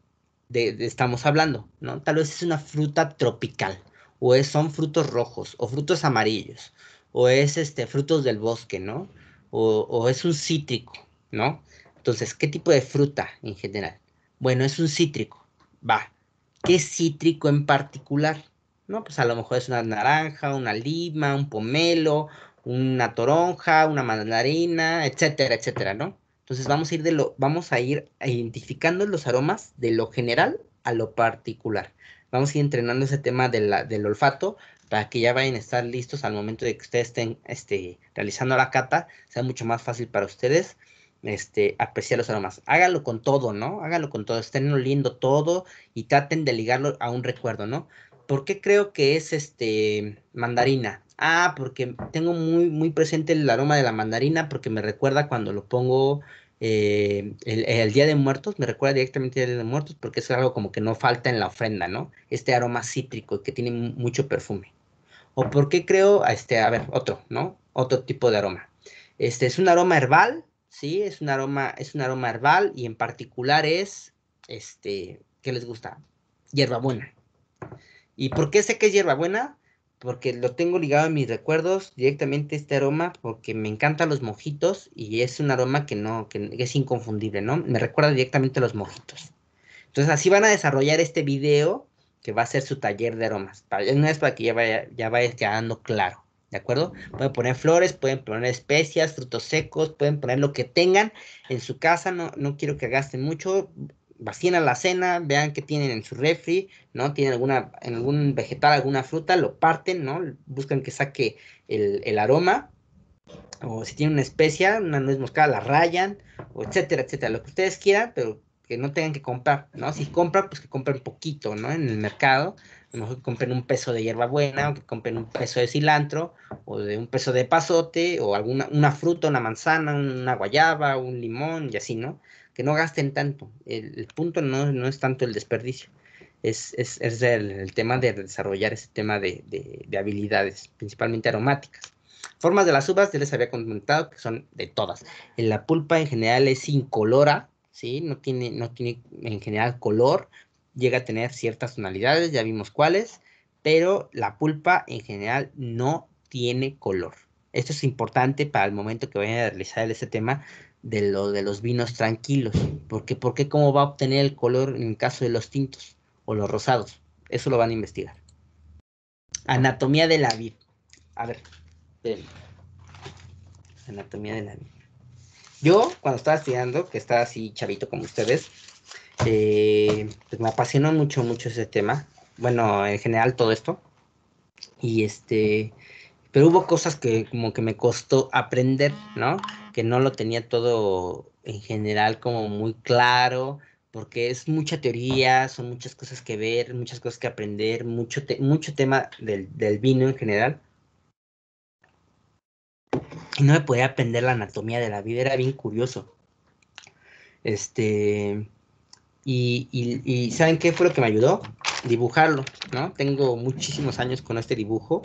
estamos hablando, ¿no? Tal vez es una fruta tropical, o son frutos rojos, o frutos amarillos, o es este, frutos del bosque, ¿no? O, o es un cítrico, ¿no? Entonces, ¿qué tipo de fruta en general? Bueno, es un cítrico, va. ¿Qué cítrico en particular? ¿No? Pues a lo mejor es una naranja, una lima, un pomelo, una toronja, una mandarina, etcétera, etcétera, ¿no? Entonces vamos a ir, de lo, vamos a ir identificando los aromas de lo general a lo particular. Vamos a ir entrenando ese tema del olfato para que ya vayan a estar listos al momento de que ustedes estén este, realizando la cata, sea mucho más fácil para ustedes este, apreciar los aromas. Hágalo con todo, ¿no? Hágalo con todo, estén oliendo todo y traten de ligarlo a un recuerdo, ¿no? ¿Por qué creo que es este mandarina? Ah, porque tengo muy, muy presente el aroma de la mandarina porque me recuerda cuando lo pongo eh, el, Día de Muertos, me recuerda directamente al Día de Muertos porque es algo como que no falta en la ofrenda, ¿no? Este aroma cítrico que tiene mucho perfume. O porque creo, este, a ver, otro, ¿no? Otro tipo de aroma. Este es un aroma herbal, ¿sí? Es un aroma, es un aroma herbal y en particular es, este, ¿qué les gusta? Hierbabuena. ¿Y por qué sé que es hierbabuena? porque lo tengo ligado a mis recuerdos directamente este aroma, porque me encantan los mojitos y es un aroma que no, que es inconfundible, ¿no? Me recuerda directamente a los mojitos. Entonces así van a desarrollar este video que va a ser su taller de aromas. Para, una vez para que ya vaya, ya quedando claro. ¿De acuerdo? Pueden poner flores, pueden poner especias, frutos secos, pueden poner lo que tengan en su casa. No, no quiero que gasten mucho vacíen a la cena, vean qué tienen en su refri, ¿no? Tienen alguna, en algún vegetal, alguna fruta, lo parten, ¿no? Buscan que saque el, aroma. O si tienen una especia, una nuez moscada, la rayan, etcétera, etcétera. Lo que ustedes quieran, pero que no tengan que comprar, ¿no? Si compran, pues que compren poquito, ¿no? En el mercado. A lo mejor que compren un peso de hierbabuena, o que compren un peso de cilantro, o de un peso de pasote, o alguna, una fruta, una manzana, una guayaba, un limón, y así, ¿no? que no gasten tanto. El, punto no, es tanto el desperdicio, es, el, tema de desarrollar ese tema de, habilidades, principalmente aromáticas. Formas de las uvas, ya les había comentado que son de todas. En la pulpa en general es incolora, ¿sí? no, tiene, no tiene en general color, llega a tener ciertas tonalidades, ya vimos cuáles, pero la pulpa en general no tiene color. Esto es importante para el momento que vayan a realizar este tema, de, de los vinos tranquilos. Porque, porque cómo va a obtener el color en caso de los tintos o los rosados. Eso lo van a investigar. Anatomía de la vida A ver, Anatomía de la vida Yo, cuando estaba estudiando, que estaba así chavito como ustedes, eh, pues me apasionó mucho, mucho ese tema. Bueno, en general todo esto. Y este, pero hubo cosas que como que me costó aprender, ¿no? que no lo tenía todo en general como muy claro, porque es mucha teoría, son muchas cosas que ver, muchas cosas que aprender, mucho, mucho tema del, vino en general. Y no me podía aprender la anatomía de la vida, era bien curioso. Este, y, y, y ¿saben qué fue lo que me ayudó? Dibujarlo, ¿no? Tengo muchísimos años con este dibujo,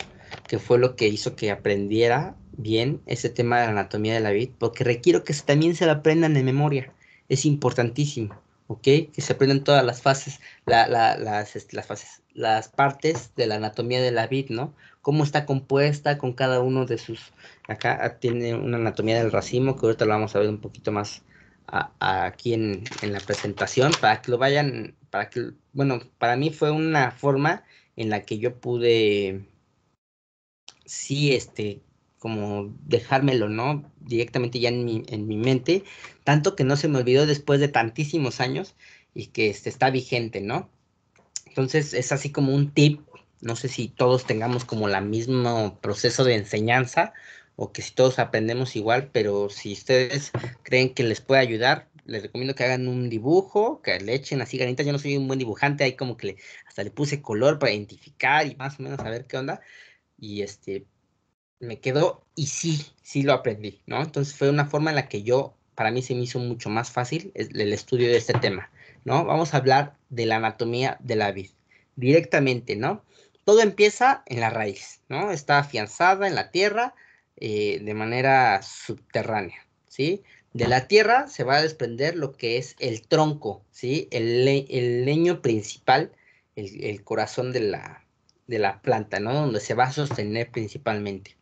que fue lo que hizo que aprendiera bien ese tema de la anatomía de la vid, porque requiero que también se la aprendan de memoria. Es importantísimo, ¿ok? Que se aprendan todas las fases, la, la, las, este, las, fases, las partes de la anatomía de la vid, ¿no? Cómo está compuesta con cada uno de sus. Acá tiene una anatomía del racimo, que ahorita lo vamos a ver un poquito más aquí en, en la presentación, para que lo vayan, para que, bueno, para mí fue una forma en la que yo pude, sí, este, como dejármelo, ¿no? Directamente ya en mi, mente, tanto que no se me olvidó después de tantísimos años y que este, está vigente, ¿no? Entonces es así como un tip, no sé si todos tengamos como el mismo proceso de enseñanza o que si todos aprendemos igual, pero si ustedes creen que les puede ayudar, les recomiendo que hagan un dibujo, que le echen así ganitas, yo no soy un buen dibujante, ahí como que hasta le puse color para identificar y más o menos saber qué onda, y este, me quedó y sí, sí lo aprendí, ¿no? Entonces fue una forma en la que yo, para mí se me hizo mucho más fácil el estudio de este tema, ¿no? Vamos a hablar de la anatomía de la vid directamente, ¿no? Todo empieza en la raíz, ¿no? Está afianzada en la tierra eh, de manera subterránea, ¿sí? De la tierra se va a desprender lo que es el tronco, ¿sí? El, el leño principal, el, corazón de de la planta, ¿no? Donde se va a sostener principalmente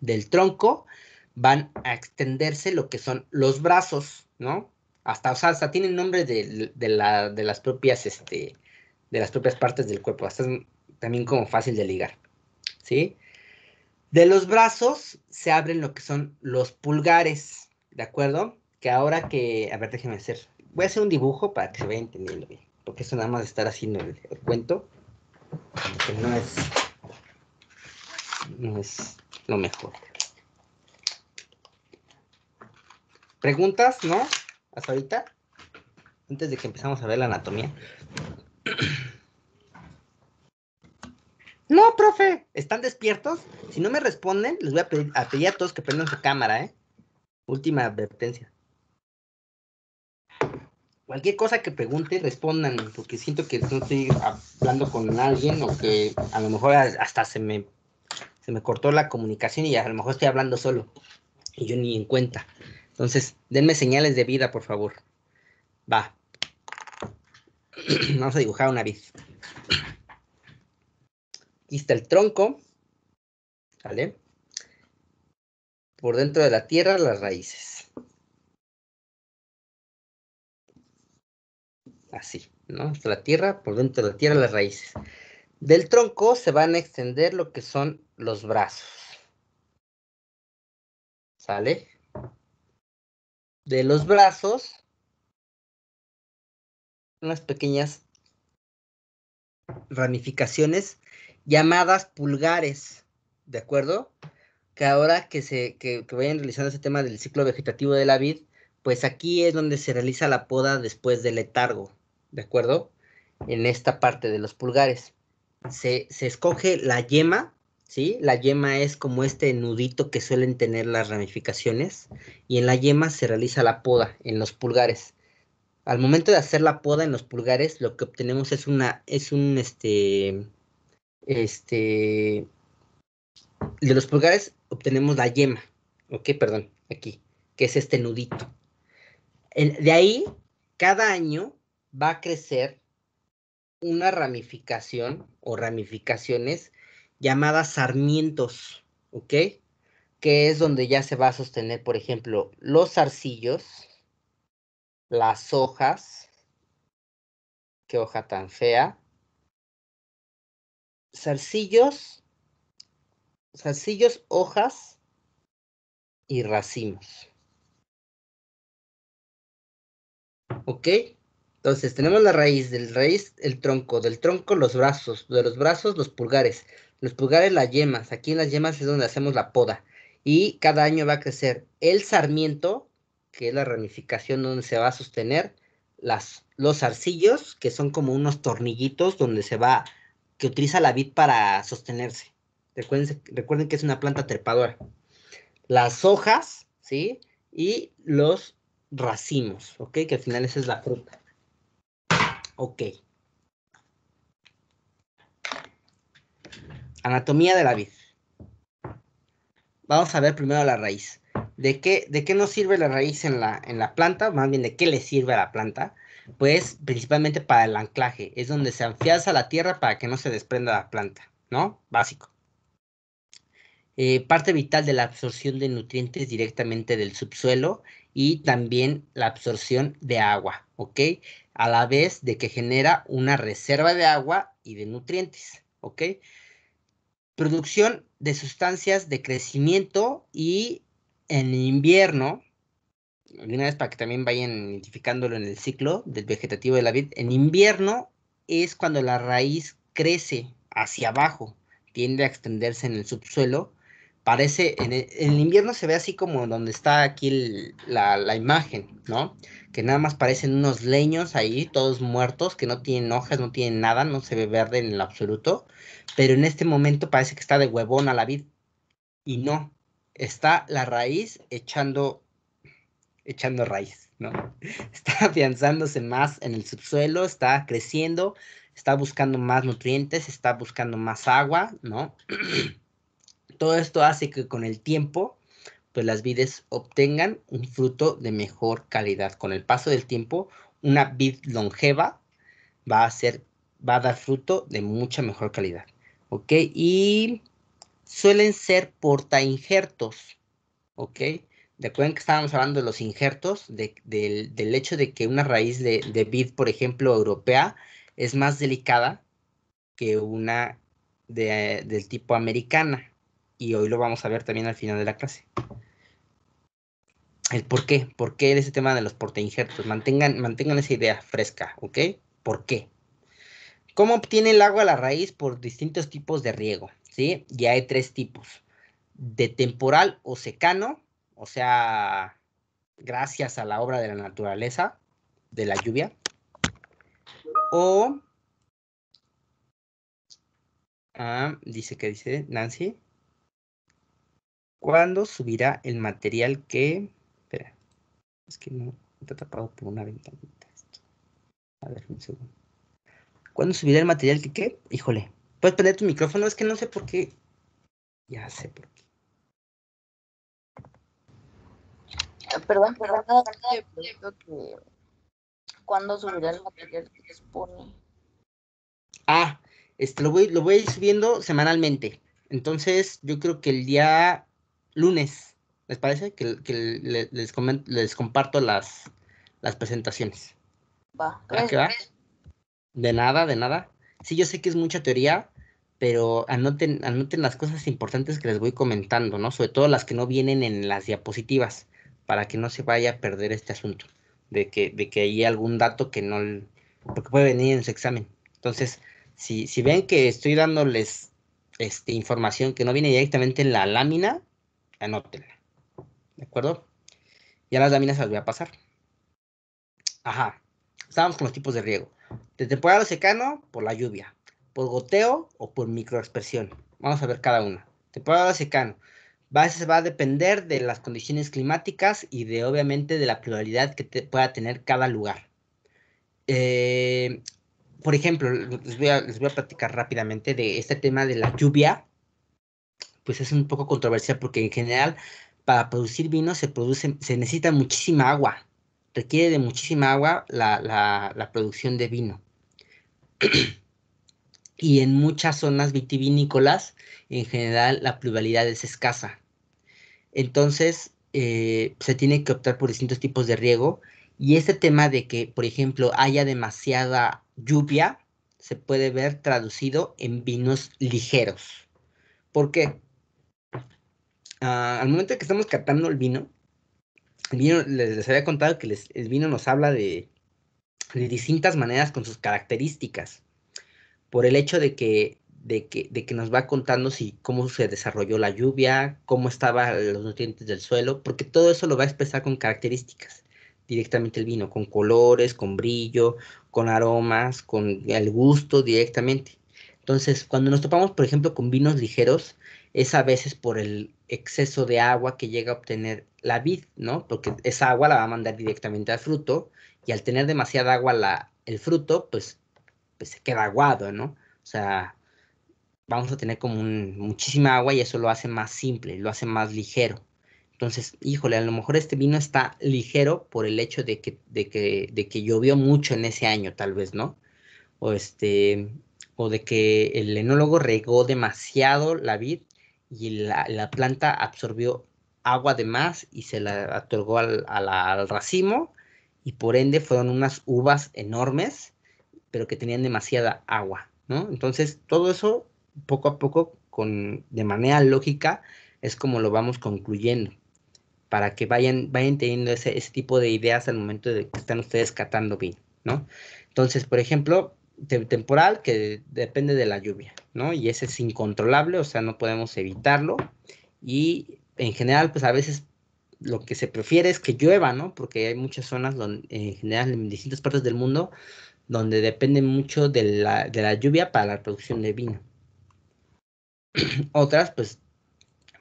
del tronco van a extenderse lo que son los brazos, ¿no? Hasta, o sea, hasta tienen nombre de, las propias, este, de las propias partes del cuerpo. Hasta es también como fácil de ligar, ¿sí? De los brazos se abren lo que son los pulgares, ¿de acuerdo? Que ahora que, a ver, déjenme hacer, voy a hacer un dibujo para que se vea entendiendo bien, porque eso nada más de estar haciendo el, el cuento, que no es, no es lo mejor. ¿Preguntas, no? Hasta ahorita. Antes de que empezamos a ver la anatomía. No, profe, ¿están despiertos? Si no me responden, les voy a pedir a, todos que prendan su cámara, ¿eh? Última advertencia. Cualquier cosa que pregunte, respondan, porque siento que no estoy hablando con alguien o que a lo mejor hasta se me me cortó la comunicación y a lo mejor estoy hablando solo y yo ni en cuenta. Entonces, denme señales de vida, por favor. Va. Vamos a dibujar una vez Aquí está el tronco. ¿Vale? Por dentro de la tierra, las raíces. Así, ¿no? la tierra, por dentro de la tierra, las raíces. Del tronco se van a extender lo que son los brazos. ¿Sale? De los brazos, unas pequeñas ramificaciones llamadas pulgares, ¿de acuerdo? Que ahora que se que, vayan realizando ese tema del ciclo vegetativo de la vid, pues aquí es donde se realiza la poda después del letargo, ¿de acuerdo? En esta parte de los pulgares se, escoge la yema, ¿sí? La yema es como este nudito que suelen tener las ramificaciones y en la yema se realiza la poda en los pulgares. Al momento de hacer la poda en los pulgares, lo que obtenemos es una, es un, este, este, de los pulgares obtenemos la yema, ok, perdón, aquí, que es este nudito. de ahí, cada año va a crecer una ramificación o ramificaciones llamadas sarmientos, ¿ok? Que es donde ya se va a sostener, por ejemplo, los zarcillos. las hojas, qué hoja tan fea, zarcillos, zarcillos, hojas y racimos. ¿Ok? Entonces, tenemos la raíz, del raíz el tronco, del tronco los brazos, de los brazos los pulgares, los pulgares las yemas, aquí en las yemas es donde hacemos la poda y cada año va a crecer el sarmiento, que es la ramificación donde se va a sostener los arcillos, que son como unos tornillitos donde se va, que utiliza la vid para sostenerse. Recuerden, recuerden que es una planta trepadora. Las hojas, ¿sí? Y los racimos, ¿ok? Que al final esa es la fruta. Ok. Anatomía de la vid. Vamos a ver primero la raíz. ¿De qué, de qué nos sirve la raíz en la, en la planta? Más bien, ¿de qué le sirve a la planta? Pues principalmente para el anclaje. Es donde se afianza la tierra para que no se desprenda la planta, ¿no? Básico. Eh, parte vital de la absorción de nutrientes directamente del subsuelo y también la absorción de agua, ¿ok? a la vez de que genera una reserva de agua y de nutrientes, ¿ok? Producción de sustancias de crecimiento y en invierno, una vez para que también vayan identificándolo en el ciclo del vegetativo de la vid, en invierno es cuando la raíz crece hacia abajo, tiende a extenderse en el subsuelo parece, en el, invierno se ve así como donde está aquí la, la, imagen, ¿no? Que nada más parecen unos leños ahí, todos muertos, que no tienen hojas, no tienen nada, no se ve verde en el absoluto, pero en este momento parece que está de huevón a la vid, y no, está la raíz echando, echando raíz, ¿no? Está afianzándose más en el subsuelo, está creciendo, está buscando más nutrientes, está buscando más agua, ¿no? todo esto hace que con el tiempo, pues las vides obtengan un fruto de mejor calidad. Con el paso del tiempo, una vid longeva va a ser, va a dar fruto de mucha mejor calidad. ¿Ok? Y suelen ser porta injertos. ¿Ok? Recuerden que estábamos hablando de los injertos, del, hecho de que una raíz de, vid, por ejemplo, europea, es más delicada que una del tipo americana y hoy lo vamos a ver también al final de la clase. El por qué, por qué ese tema de los portainjertos. Mantengan, mantengan esa idea fresca, ¿ok? ¿Por qué? ¿Cómo obtiene el agua la raíz? Por distintos tipos de riego, ¿sí? Ya hay tres tipos. De temporal o secano, o sea, gracias a la obra de la naturaleza, de la lluvia. O... Ah, dice que dice Nancy. ¿Cuándo subirá el material que... Espera, es que no, está tapado por una ventanita esto. A ver, un segundo. ¿Cuándo subirá el material que qué? Híjole, ¿puedes prender tu micrófono? Es que no sé por qué. Ya sé por qué. Ah, perdón, perdón, ¿Cuándo subirá el material que expone? Ah, este, lo voy, lo voy subiendo semanalmente. Entonces, yo creo que el día lunes. ¿Les parece? Que, les, comparto las, presentaciones. Va, ¿Ah, De nada, de nada. Sí, yo sé que es mucha teoría, pero anoten, las cosas importantes que les voy comentando, ¿no? Sobre todo las que no vienen en las diapositivas, para que no se vaya a perder este asunto, de que, de que hay algún dato que no, porque puede venir en su examen. Entonces, si, ven que estoy dándoles este, información que no viene directamente en la lámina, Anótenla. ¿De acuerdo? Ya las láminas se las voy a pasar. Ajá. Estábamos con los tipos de riego. De temporal secano, por la lluvia. Por goteo o por microexpresión. Vamos a ver cada una. Temporal secano. Va, a depender de las condiciones climáticas y de obviamente de la pluralidad que pueda tener cada lugar. Eh, por ejemplo, les voy, a, les voy a platicar rápidamente de este tema de la lluvia pues es un poco controversial porque en general para producir vino se se necesita muchísima agua, requiere de muchísima agua la, producción de vino. y en muchas zonas vitivinícolas, en general, la pluralidad es escasa. Entonces, eh, se tiene que optar por distintos tipos de riego. Y este tema de que, por ejemplo, haya demasiada lluvia, se puede ver traducido en vinos ligeros. ¿Por qué? Ah, al momento que estamos catando el vino, les, había contado que el vino nos habla de, distintas maneras con sus características, por el hecho de que de que, de que, nos va contando si cómo se desarrolló la lluvia, cómo estaban los nutrientes del suelo, porque todo eso lo va a expresar con características directamente el vino, con colores, con brillo, con aromas, con el gusto directamente. Entonces, cuando nos topamos, por ejemplo, con vinos ligeros, es a veces por el exceso de agua que llega a obtener la vid, ¿no? Porque esa agua la va a mandar directamente al fruto y al tener demasiada agua la, el fruto, pues, pues se queda aguado, ¿no? O sea, vamos a tener como muchísima agua y eso lo hace más simple, lo hace más ligero. Entonces, híjole, a lo mejor este vino está ligero por el hecho de que, de que, de que llovió mucho en ese año, tal vez, ¿no? O este, o de que el enólogo regó demasiado la vid y la, planta absorbió agua de más y se la otorgó al, racimo y por ende fueron unas uvas enormes, pero que tenían demasiada agua, ¿no? Entonces todo eso poco a poco, con, de manera lógica, es como lo vamos concluyendo, para que vayan, vayan teniendo ese, tipo de ideas al momento de que están ustedes catando vino, ¿no? Entonces, por ejemplo, temporal que depende de la lluvia, ¿no? Y ese es incontrolable, o sea, no podemos evitarlo. Y en general, pues a veces lo que se prefiere es que llueva, ¿no? Porque hay muchas zonas, en general, en distintas partes del mundo, donde depende mucho de la, lluvia para la producción de vino. Otras, pues,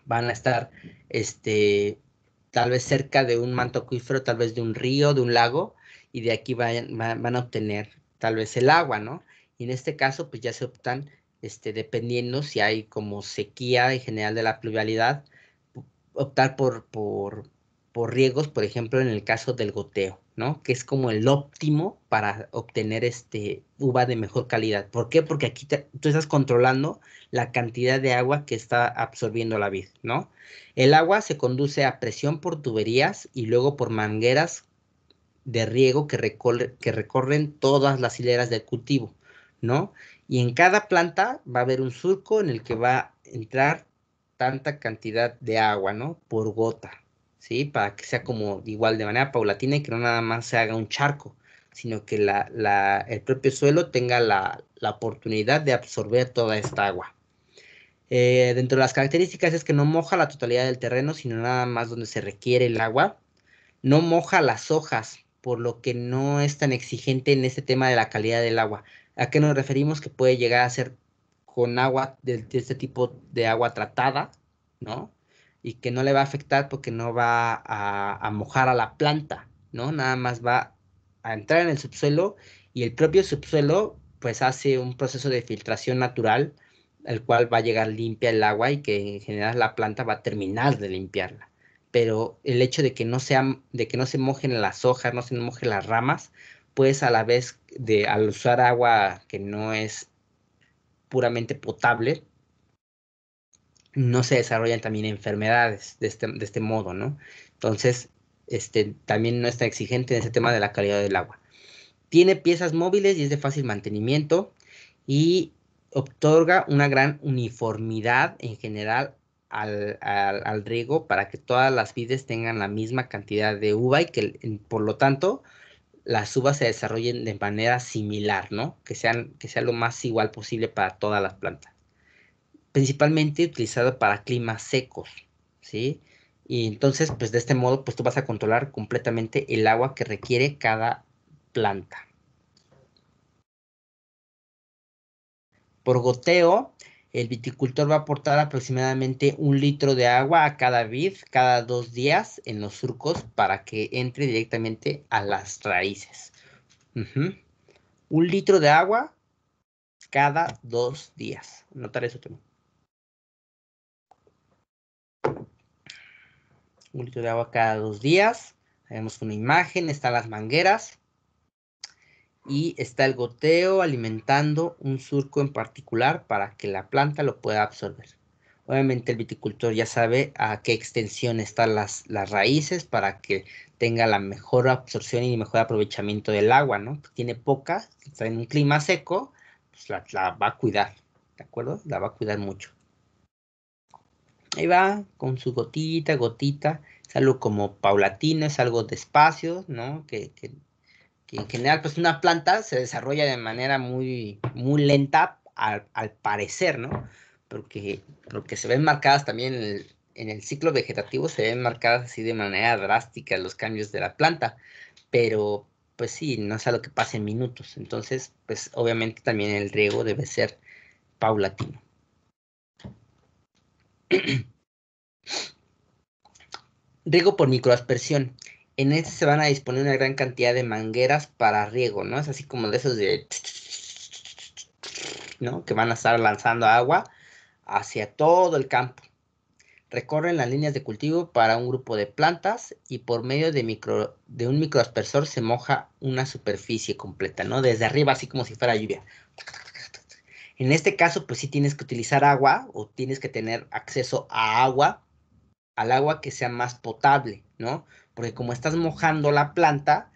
van a estar, este, tal vez cerca de un manto acuífero, tal vez de un río, de un lago, y de aquí van a obtener tal vez el agua, ¿no? Y en este caso, pues ya se optan, este, dependiendo si hay como sequía en general de la pluvialidad, optar por, por, por riegos, por ejemplo, en el caso del goteo, ¿no? Que es como el óptimo para obtener este uva de mejor calidad. ¿Por qué? Porque aquí tú estás controlando la cantidad de agua que está absorbiendo la vid, ¿no? El agua se conduce a presión por tuberías y luego por mangueras de riego que, recorren todas las hileras del cultivo, ¿no? Y en cada planta va a haber un surco en el que va a entrar tanta cantidad de agua, ¿no? Por gota, ¿sí? Para que sea como igual de manera paulatina y que no nada más se haga un charco, sino que el propio suelo tenga la, oportunidad de absorber toda esta agua. Eh, dentro de las características es que no moja la totalidad del terreno, sino nada más donde se requiere el agua. No moja las hojas, por lo que no es tan exigente en este tema de la calidad del agua. ¿A qué nos referimos? Que puede llegar a ser con agua de, este tipo de agua tratada, ¿no? Y que no le va a afectar porque no va a, a mojar a la planta, ¿no? Nada más va a entrar en el subsuelo y el propio subsuelo pues hace un proceso de filtración natural, el cual va a llegar limpia el agua y que en general la planta va a terminar de limpiarla pero el hecho de que no de que no se mojen las hojas, no se mojen las ramas, pues a la vez de al usar agua que no es puramente potable, no se desarrollan también enfermedades este, de este, modo, ¿no? Entonces, este, también no está exigente en ese tema de la calidad del agua. Tiene piezas móviles y es de fácil mantenimiento y otorga una gran uniformidad en general al, riego para que todas las vides tengan la misma cantidad de uva y que por lo tanto las uvas se desarrollen de manera similar, ¿no? Que, sean, que sea lo más igual posible para todas las plantas. Principalmente utilizado para climas secos, ¿sí? Y entonces, pues de este modo, pues tú vas a controlar completamente el agua que requiere cada planta. Por goteo, el viticultor va a aportar aproximadamente un litro de agua a cada vid cada dos días en los surcos para que entre directamente a las raíces. Un litro de agua cada dos días. Notar eso también. Un litro de agua cada dos días. Tenemos una imagen, están las mangueras y está el goteo alimentando un surco en particular para que la planta lo pueda absorber. Obviamente el viticultor ya sabe a qué extensión están las, las raíces para que tenga la mejor absorción y mejor aprovechamiento del agua, ¿no? Tiene poca, está en un clima seco, pues la, va a cuidar, ¿de acuerdo? La va a cuidar mucho. Ahí va con su gotita, gotita, es algo como paulatino, es algo despacio, ¿no? que que en general, pues una planta se desarrolla de manera muy, muy lenta al, parecer, ¿no? Porque, se ven marcadas también en el, ciclo vegetativo, se ven marcadas así de manera drástica los cambios de la planta, pero pues sí, no es lo que pase en minutos. Entonces, pues obviamente también el riego debe ser paulatino. riego por microaspersión. En este se van a disponer una gran cantidad de mangueras para riego, ¿no? Es así como de esos de... ¿no? Que van a estar lanzando agua hacia todo el campo. Recorren las líneas de cultivo para un grupo de plantas y por medio de, de un microaspersor se moja una superficie completa, ¿no? Desde arriba, así como si fuera lluvia. En este caso, pues sí tienes que utilizar agua o tienes que tener acceso a agua, al agua que sea más potable, ¿no? porque como estás mojando la planta,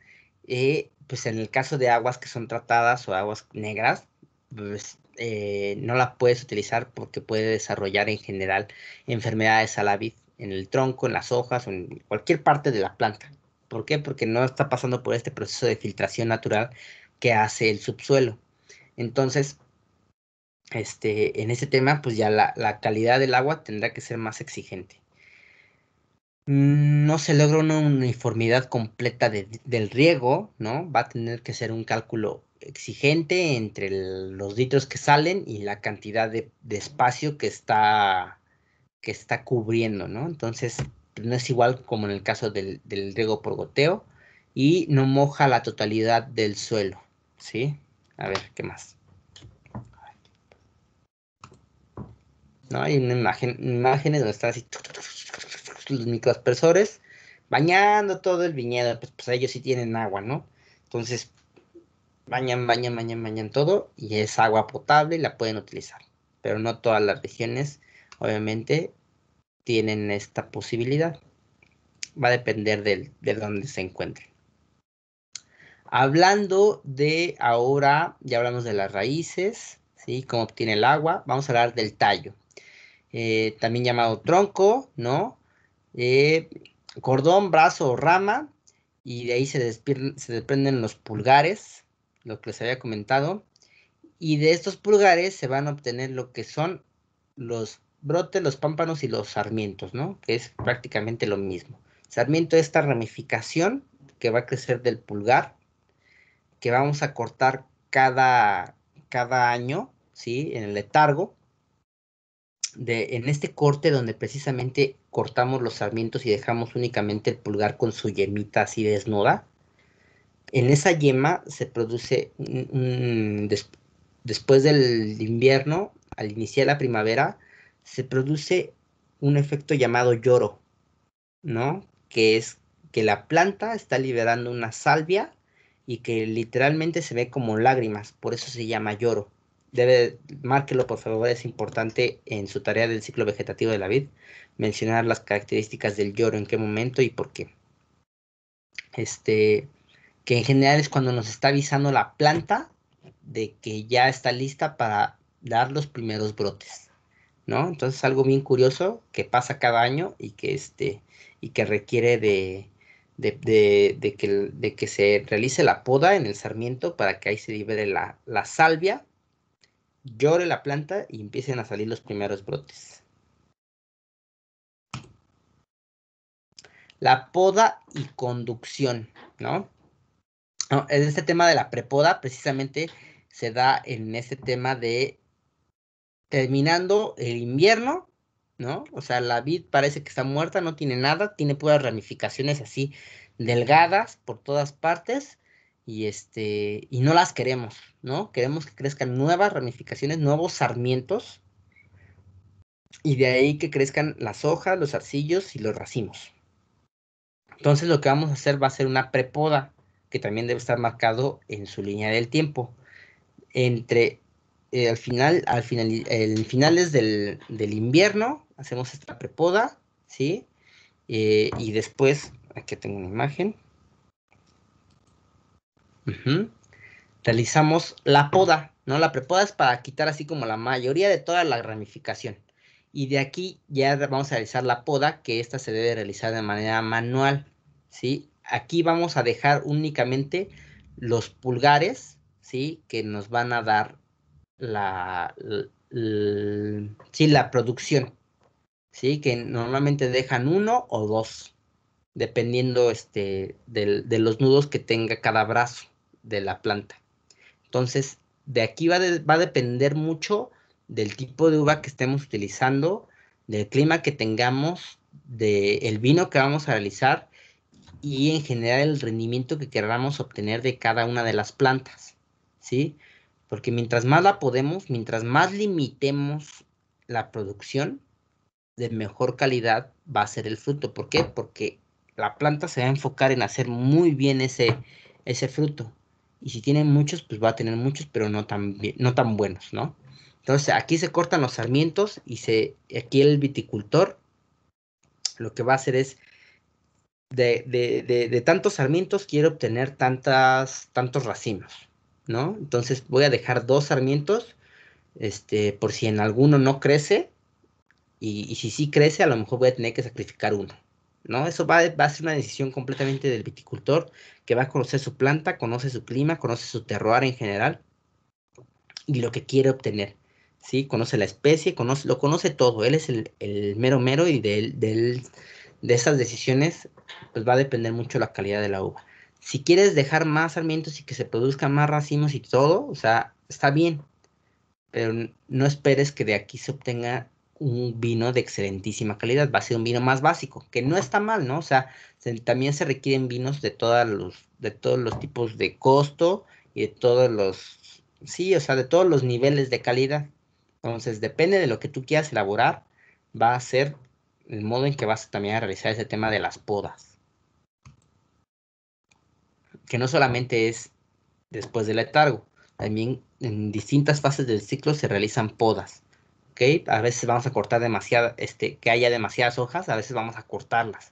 eh, pues en el caso de aguas que son tratadas o aguas negras, pues, eh, no la puedes utilizar porque puede desarrollar en general enfermedades a la vid en el tronco, en las hojas o en cualquier parte de la planta. ¿Por qué? Porque no está pasando por este proceso de filtración natural que hace el subsuelo. Entonces, este, en este tema, pues ya la calidad del agua tendrá que ser más exigente. Mm, no se logra una uniformidad completa del riego, ¿no? Va a tener que ser un cálculo exigente entre los litros que salen y la cantidad de, espacio que está, que está cubriendo, ¿no? Entonces, pues, no es igual como en el caso del, riego por goteo y no moja la totalidad del suelo, ¿sí? A ver, ¿qué más? ¿No? Hay una imagen, imágenes donde está así los microaspersores bañando todo el viñedo, pues, pues, ellos sí tienen agua, ¿no? Entonces, bañan, bañan, bañan, bañan todo y es agua potable y la pueden utilizar. Pero no todas las regiones, obviamente, tienen esta posibilidad. Va a depender de dónde se encuentren. Hablando de ahora, ya hablamos de las raíces, ¿sí? Cómo obtiene el agua, vamos a hablar del tallo. Eh, también llamado tronco, ¿no? Eh, cordón, brazo rama, y de ahí se, se desprenden los pulgares, lo que les había comentado, y de estos pulgares se van a obtener lo que son los brotes, los pámpanos y los sarmientos, ¿no? Que es prácticamente lo mismo. Sarmiento es esta ramificación que va a crecer del pulgar, que vamos a cortar cada, cada año, ¿sí? En el letargo, en este corte donde precisamente cortamos los sarmientos y dejamos únicamente el pulgar con su yemita así desnuda, en esa yema se produce después del invierno, al iniciar la primavera, se produce un efecto llamado lloro, ¿no? Que es que la planta está liberando una salvia y que literalmente se ve como lágrimas, por eso se llama lloro debe, márquelo por favor, es importante en su tarea del ciclo vegetativo de la vid mencionar las características del lloro, en qué momento y por qué. Este, que en general es cuando nos está avisando la planta de que ya está lista para dar los primeros brotes, ¿no? Entonces algo bien curioso que pasa cada año y que, este, y que requiere de, que, se realice la poda en el sarmiento para que ahí se libere la, la salvia llore la planta y empiecen a salir los primeros brotes. La poda y conducción, ¿no? En este tema de la prepoda precisamente se da en este tema de terminando el invierno, ¿no? O sea, la vid parece que está muerta, no tiene nada, tiene puras ramificaciones así delgadas por todas partes y este y no las queremos, ¿no? Queremos que crezcan nuevas ramificaciones, nuevos sarmientos y de ahí que crezcan las hojas, los arcillos y los racimos. Entonces lo que vamos a hacer va a ser una prepoda que también debe estar marcado en su línea del tiempo entre eh, al final al final el finales del, invierno hacemos esta prepoda, ¿sí? Eh, y después aquí tengo una imagen Realizamos la poda, ¿no? La prepoda es para quitar así como la mayoría de toda la ramificación. Y de aquí ya vamos a realizar la poda, que esta se debe realizar de manera manual, ¿sí? Aquí vamos a dejar únicamente los pulgares, ¿sí? Que nos van a dar la, la, sí, la producción, ¿sí? Que normalmente dejan uno o dos, dependiendo este, de los nudos que tenga cada brazo de la planta. Entonces, de aquí va, a depender mucho del tipo de uva que estemos utilizando, del clima que tengamos, del vino que vamos a realizar y en general el rendimiento que queramos obtener de cada una de las plantas, ¿sí? Porque mientras más la podemos, mientras más limitemos la producción, de mejor calidad va a ser el fruto. ¿Por qué? Porque la planta se va a enfocar en hacer muy bien ese, ese fruto y si tiene muchos, pues va a tener muchos, pero no tan, no tan buenos, ¿no? Entonces aquí se cortan los sarmientos y se, aquí el viticultor lo que va a hacer es, de, tantos sarmientos quiere obtener tantas, tantos racimos, ¿no? Entonces voy a dejar dos sarmientos, este, por si en alguno no crece, y si sí crece, a lo mejor voy a tener que sacrificar uno, ¿no? Eso va, va, a ser una decisión completamente del viticultor que va a conocer su planta, conoce su clima, conoce su terroir en general y lo que quiere obtener, ¿sí? Conoce la especie, conoce, lo conoce todo, él es el, mero mero y de, de, de esas decisiones pues va a depender mucho la calidad de la uva. Si quieres dejar más sarmientos y que se produzcan más racimos y todo, o sea, está bien, pero no esperes que de aquí se obtenga un vino de excelentísima calidad, va a ser un vino más básico, que no está mal, ¿no? O sea, también se requieren vinos de, todas los, de todos los tipos de costo y de todos los, sí, o sea, de todos los niveles de calidad. Entonces, depende de lo que tú quieras elaborar, va a ser el modo en que vas también a realizar ese tema de las podas. Que no solamente es después del letargo, también en distintas fases del ciclo se realizan podas. A veces vamos a cortar demasiada, este, que haya demasiadas hojas, a veces vamos a cortarlas.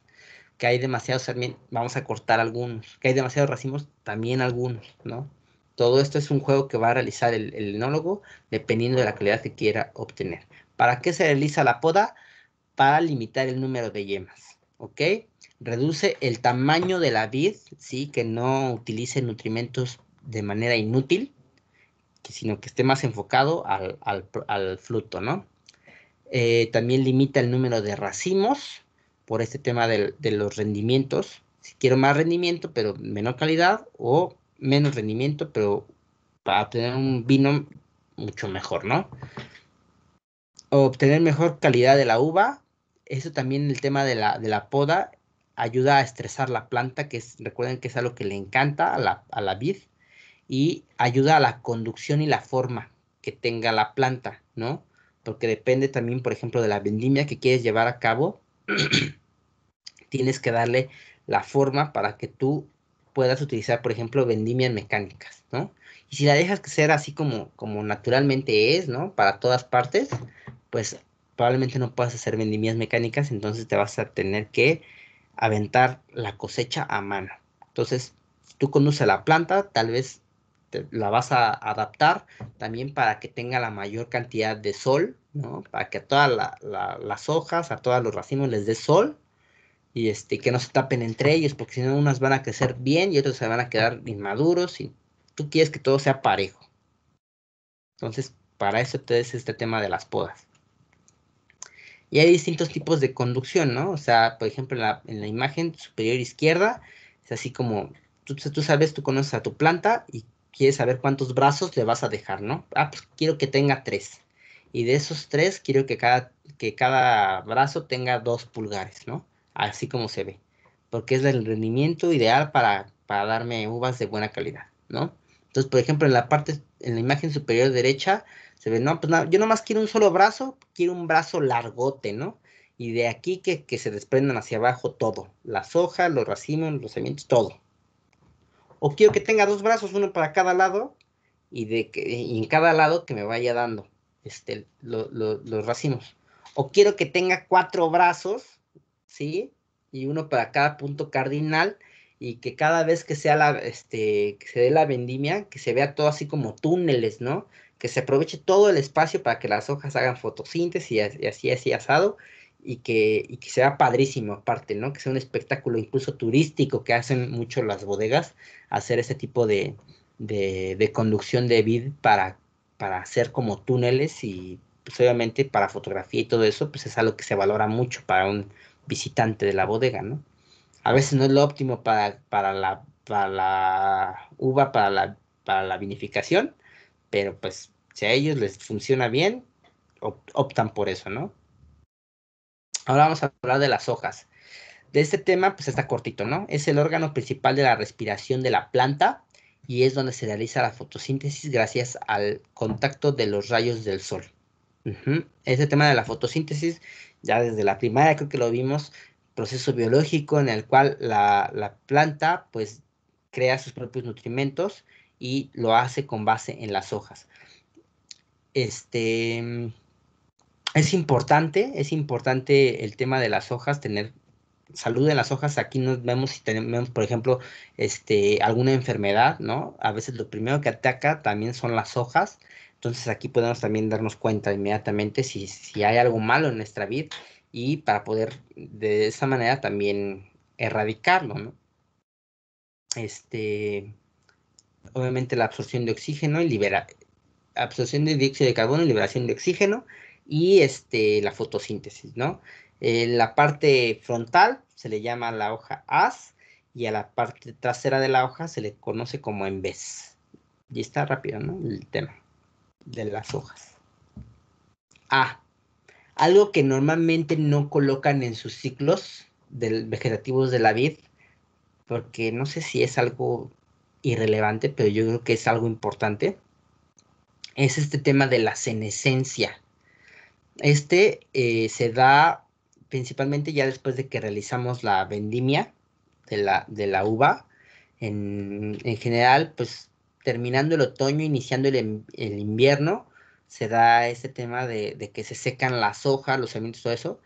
Que hay demasiados, también vamos a cortar algunos. Que hay demasiados racimos, también algunos, ¿no? Todo esto es un juego que va a realizar el, enólogo dependiendo de la calidad que quiera obtener. ¿Para qué se realiza la poda? Para limitar el número de yemas, Reduce el tamaño de la vid, ¿sí? Que no utilice nutrimentos de manera inútil, sino que esté más enfocado al, fruto, ¿no? Eh, también limita el número de racimos por este tema de los rendimientos. Si quiero más rendimiento, pero menor calidad, o menos rendimiento, pero para obtener un vino mucho mejor, ¿no? Obtener mejor calidad de la uva. Eso también el tema de la, poda ayuda a estresar la planta, que recuerden que es algo que le encanta a la, a la vid y ayuda a la conducción y la forma que tenga la planta, ¿no? Porque depende también, por ejemplo, de la vendimia que quieres llevar a cabo. Tienes que darle la forma para que tú puedas utilizar, por ejemplo, vendimias mecánicas, ¿no? Y si la dejas ser así como, como naturalmente es, ¿no? Para todas partes, pues probablemente no puedas hacer vendimias mecánicas, entonces te vas a tener que aventar la cosecha a mano. Entonces, tú conduces la planta, tal vez la vas a adaptar también para que tenga la mayor cantidad de sol, ¿no? Para que a todas las hojas, a todos los racimos les dé sol y este, que no se tapen entre ellos, porque si no, unas van a crecer bien y otros se van a quedar inmaduros y tú quieres que todo sea parejo. Entonces, para eso te es este tema de las podas. Y hay distintos tipos de conducción, ¿no? O sea, por ejemplo, en la, imagen superior izquierda, es así como tú, tú, sabes, tú conoces a tu planta y quieres saber cuántos brazos le vas a dejar, ¿no? Ah, pues quiero que tenga tres. Y de esos tres, quiero que cada, que cada brazo tenga dos pulgares, ¿no? Así como se ve. Porque es el rendimiento ideal para, para darme uvas de buena calidad, ¿no? Entonces, por ejemplo, en la parte, en la imagen superior derecha, se ve, no, pues nada, yo nomás quiero un solo brazo, quiero un brazo largote, ¿no? Y de aquí que, que se desprendan hacia abajo todo, las hojas, los racimos, los cementos, todo, o quiero que tenga dos brazos, uno para cada lado, y, de que, en cada lado que me vaya dando este, los racimos. O quiero que tenga cuatro brazos, ¿sí? Y uno para cada punto cardinal, y que cada vez que sea la, este, que se dé la vendimia, que se vea todo así como túneles, ¿no? Que se aproveche todo el espacio para que las hojas hagan fotosíntesis y, así, así asado, y que, y sea padrísimo aparte, ¿no? Que sea un espectáculo incluso turístico que hacen mucho las bodegas, hacer ese tipo de, conducción de vid para, para hacer como túneles y pues, obviamente para fotografía y todo eso, pues es algo que se valora mucho para un visitante de la bodega, ¿no? A veces no es lo óptimo para, para, la, para la uva, para la, para la vinificación, pero pues si a ellos les funciona bien, optan por eso, ¿no? Ahora vamos a hablar de las hojas. De este tema, pues está cortito, ¿no? Es el órgano principal de la respiración de la planta y es donde se realiza la fotosíntesis gracias al contacto de los rayos del sol. Este tema de la fotosíntesis, ya desde la primaria creo que lo vimos, proceso biológico en el cual la, planta pues crea sus propios nutrimentos y lo hace con base en las hojas. Este, es importante, es importante el tema de las hojas, tener salud en las hojas. Aquí nos vemos si tenemos, por ejemplo, este, alguna enfermedad, ¿no? A veces lo primero que ataca también son las hojas. Entonces aquí podemos también darnos cuenta inmediatamente si, hay algo malo en nuestra vid y para poder de esa manera también erradicarlo, ¿no? Este, obviamente la absorción de oxígeno y libera, absorción de dióxido de carbono y liberación de oxígeno y este, la fotosíntesis, ¿no? En eh, la parte frontal se le llama la hoja as y a la parte trasera de la hoja se le conoce como en vez. Y está rápido, ¿no? El tema de las hojas. Ah, algo que normalmente no colocan en sus ciclos del, vegetativos de la vid, porque no sé si es algo irrelevante, pero yo creo que es algo importante, es este tema de la senescencia. Este eh, se da principalmente ya después de que realizamos la vendimia de la, de la uva. En, general, pues terminando el otoño, iniciando el, invierno, se da este tema de, que se secan las hojas, los semillas, todo eso,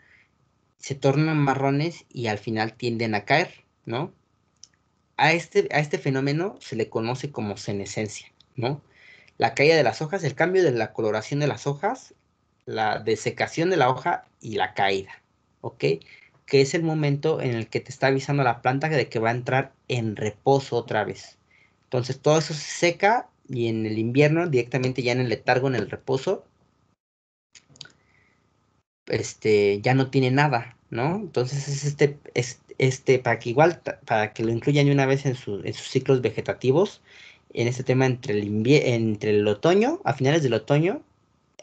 se tornan marrones y al final tienden a caer, ¿no? A este, a este fenómeno se le conoce como senescencia, ¿no? La caída de las hojas, el cambio de la coloración de las hojas la desecación de la hoja y la caída, ¿ok? Que es el momento en el que te está avisando la planta de que va a entrar en reposo otra vez. Entonces todo eso se seca y en el invierno, directamente ya en el letargo, en el reposo, este, ya no tiene nada, ¿no? Entonces es este, este, para que igual, para que lo incluyan una vez en, sus ciclos vegetativos, en este tema entre el, entre el otoño, a finales del otoño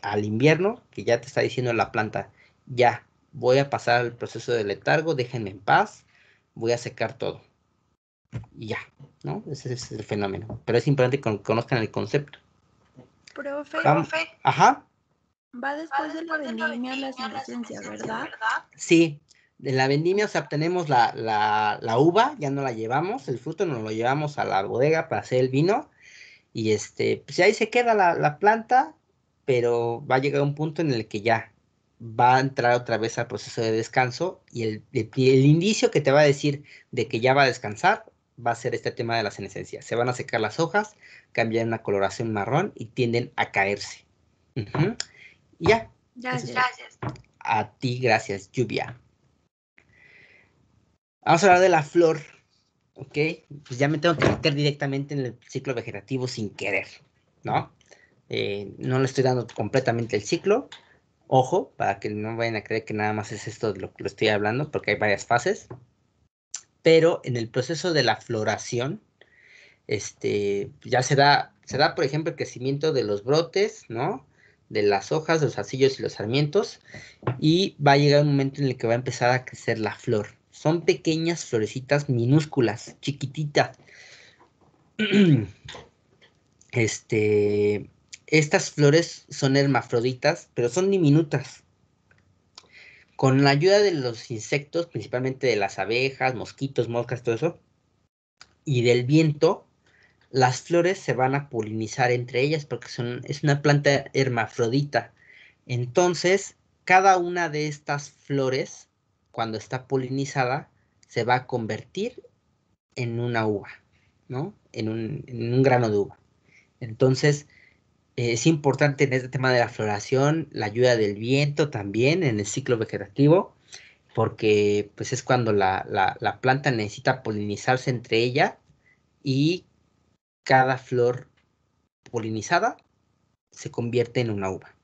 al invierno, que ya te está diciendo la planta, ya, voy a pasar al proceso de letargo, déjenme en paz, voy a secar todo. ya, ¿no? Ese, es el fenómeno. Pero es importante que conozcan el concepto. Profe, Ajá. Va después, de la vendimia, la, ¿verdad? Sí, de la vendimia, o sea, obtenemos la, uva, ya no la llevamos, el fruto nos lo llevamos a la bodega para hacer el vino, y este, pues ahí se queda la, la planta, pero va a llegar un punto en el que ya va a entrar otra vez al proceso de descanso y el, el, indicio que te va a decir de que ya va a descansar va a ser este tema de las senescencias. Se van a secar las hojas, cambian una coloración marrón y tienden a caerse. ya. gracias. A ti, gracias, lluvia. Vamos a hablar de la flor. Ok, pues ya me tengo que meter directamente en el ciclo vegetativo sin querer, ¿no? Eh, no le estoy dando completamente el ciclo. Ojo, para que no vayan a creer que nada más es esto de lo que lo estoy hablando, porque hay varias fases. Pero en el proceso de la floración, este, ya se da, se da, por ejemplo, el crecimiento de los brotes, ¿no? De las hojas, los arcillos y los sarmientos. Y va a llegar un momento en el que va a empezar a crecer la flor. Son pequeñas florecitas minúsculas, chiquititas. Este, estas flores son hermafroditas, pero son diminutas. Con la ayuda de los insectos, principalmente de las abejas, mosquitos, moscas, todo eso, y del viento, las flores se van a polinizar entre ellas porque es una planta hermafrodita. Entonces, cada una de estas flores, cuando está polinizada, se va a convertir en una uva, ¿no? en un grano de uva. Entonces, eh, es importante en este tema de la floración la ayuda del viento también en el ciclo vegetativo, porque pues es cuando la, planta necesita polinizarse entre ella y cada flor polinizada se convierte en una uva.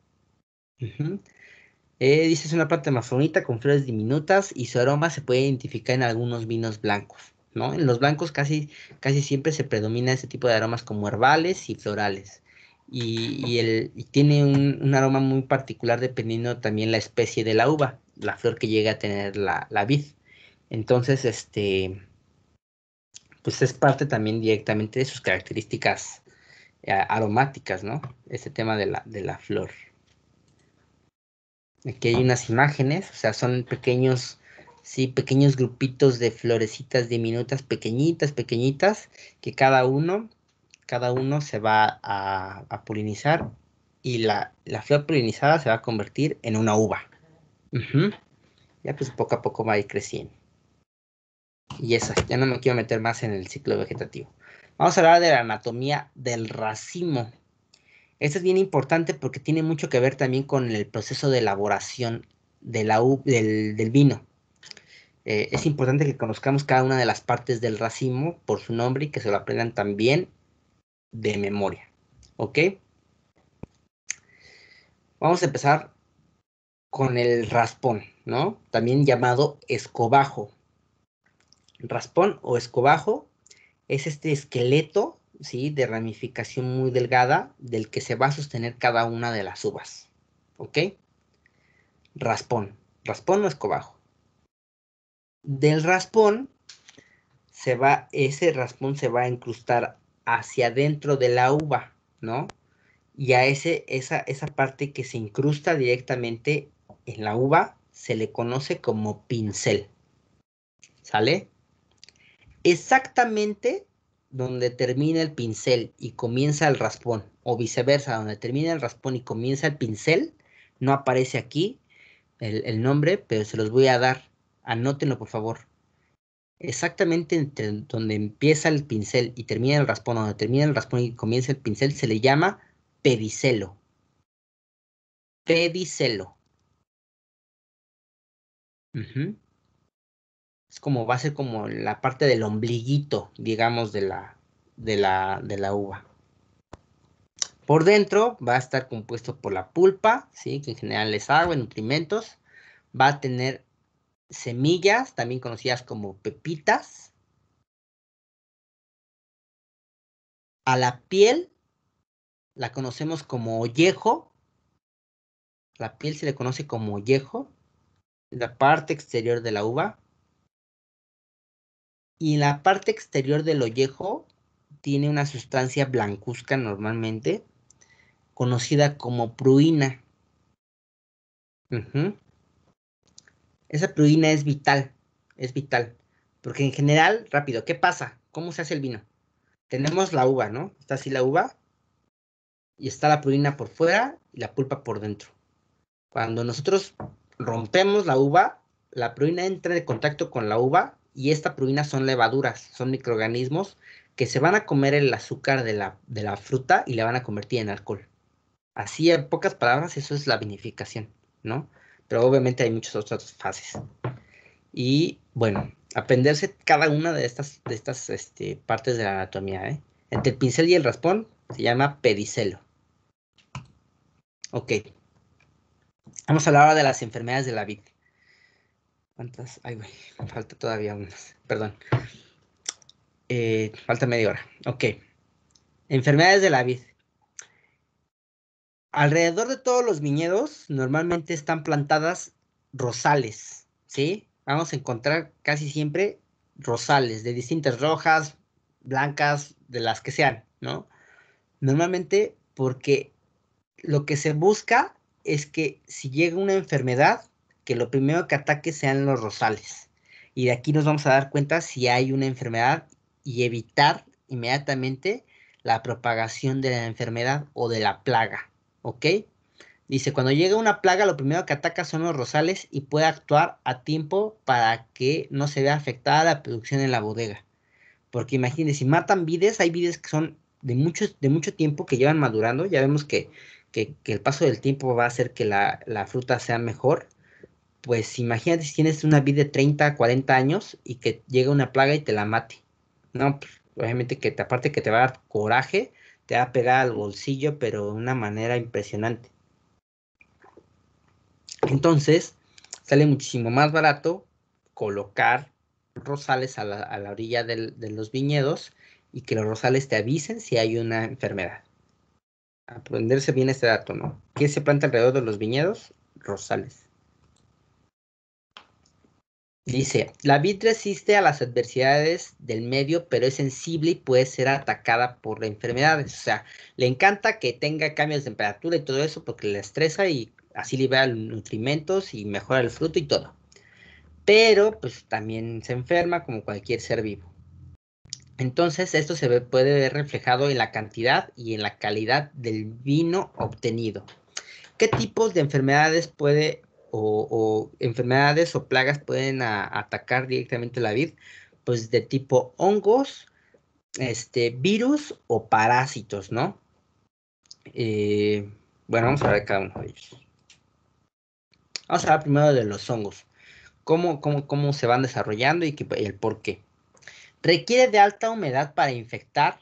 Eh, dice, es una planta más con flores diminutas y su aroma se puede identificar en algunos vinos blancos. En los blancos casi, casi siempre se predomina este tipo de aromas como herbales y florales y, tiene un, aroma muy particular dependiendo también la especie de la uva, la flor que llega a tener la, vid. Entonces, este, pues es parte también directamente de sus características eh, aromáticas, ¿no? Este tema de la, de la flor. Aquí hay unas imágenes, o sea, son pequeños, sí, pequeños grupitos de florecitas diminutas, pequeñitas, pequeñitas, que cada uno cada uno se va a, polinizar y la, flor polinizada se va a convertir en una uva. Ya pues poco a poco va a ir creciendo. Y eso, ya no me quiero meter más en el ciclo vegetativo. Vamos a hablar de la anatomía del racimo. Esto es bien importante porque tiene mucho que ver también con el proceso de elaboración de la del, vino. Eh, es importante que conozcamos cada una de las partes del racimo por su nombre y que se lo aprendan también de memoria. ¿Ok? Vamos a empezar con el raspón, ¿no? También llamado escobajo. Raspón o escobajo es este esqueleto, ¿sí? De ramificación muy delgada del que se va a sostener cada una de las uvas. ¿Ok? Raspón. Raspón o escobajo. Del raspón se va, ese raspón se va a incrustar hacia dentro de la uva, ¿no? Y a ese, esa, esa parte que se incrusta directamente en la uva se le conoce como pincel. ¿Sale? Exactamente donde termina el pincel y comienza el raspón, o viceversa, donde termina el raspón y comienza el pincel, no aparece aquí el, el nombre, pero se los voy a dar. Anótenlo, por favor exactamente donde empieza el pincel y termina el raspón, donde termina el raspón y comienza el pincel, se le llama pedicelo. Pedicelo. Es como, va a ser como la parte del ombliguito, digamos, de la, de la, de la uva. Por dentro va a estar compuesto por la pulpa, ¿sí? que en general es agua, nutrimentos. Va a tener semillas, también conocidas como pepitas, a la piel, la conocemos como ollejo, la piel se le conoce como ollejo, la parte exterior de la uva, y la parte exterior del ollejo tiene una sustancia blancuzca normalmente, conocida como pruina. Esa pruina es vital, es vital. Porque en general, rápido, ¿qué pasa? ¿Cómo se hace el vino? Tenemos la uva, ¿no? Está así la uva y está la pruina por fuera y la pulpa por dentro. Cuando nosotros rompemos la uva, la pruina entra en contacto con la uva y esta prurina son levaduras, son microorganismos que se van a comer el azúcar de la, de la fruta y la van a convertir en alcohol. Así, en pocas palabras, eso es la vinificación, ¿no? pero obviamente hay muchas otras fases. Y bueno, aprenderse cada una de estas, de estas este, partes de la anatomía. ¿eh? Entre el pincel y el raspón se llama pedicelo. Ok. Vamos a hablar ahora de las enfermedades de la vid. ¿Cuántas? Ay, güey, falta todavía unas. Perdón. Eh, falta media hora. Ok. Enfermedades de la vid alrededor de todos los viñedos normalmente están plantadas rosales, ¿sí? Vamos a encontrar casi siempre rosales de distintas rojas, blancas, de las que sean, ¿no? Normalmente porque lo que se busca es que si llega una enfermedad, que lo primero que ataque sean los rosales. Y de aquí nos vamos a dar cuenta si hay una enfermedad y evitar inmediatamente la propagación de la enfermedad o de la plaga, ¿ok? Dice, cuando llega una plaga, lo primero que ataca son los rosales y puede actuar a tiempo para que no se vea afectada la producción en la bodega. Porque imagínense, si matan vides, hay vides que son de mucho, de mucho tiempo que llevan madurando. Ya vemos que, que, el paso del tiempo va a hacer que la, la, fruta sea mejor. Pues imagínate si tienes una vid de 30, 40 años y que llega una plaga y te la mate. No, pues, obviamente que te, aparte que te va a dar coraje, te va a pegar al bolsillo, pero de una manera impresionante. Entonces, sale muchísimo más barato colocar rosales a la, orilla de los viñedos y que los rosales te avisen si hay una enfermedad. Aprenderse bien este dato, ¿no? ¿Qué se planta alrededor de los viñedos? Rosales. Dice, la vid resiste a las adversidades del medio, pero es sensible y puede ser atacada por enfermedades. O sea, le encanta que tenga cambios de temperatura y todo eso porque la estresa y así libera nutrimentos y mejora el fruto y todo. Pero pues también se enferma como cualquier ser vivo. Entonces esto se puede ver reflejado en la cantidad y en la calidad del vino obtenido. ¿Qué tipos de enfermedades puede o, enfermedades o plagas pueden atacar directamente la vid, pues de tipo hongos, este, virus o parásitos, ¿no? Eh, bueno, vamos a ver cada uno de ellos. Vamos a hablar primero de los hongos. Cómo, cómo, se van desarrollando y, el por qué. Requiere de alta humedad para infectar.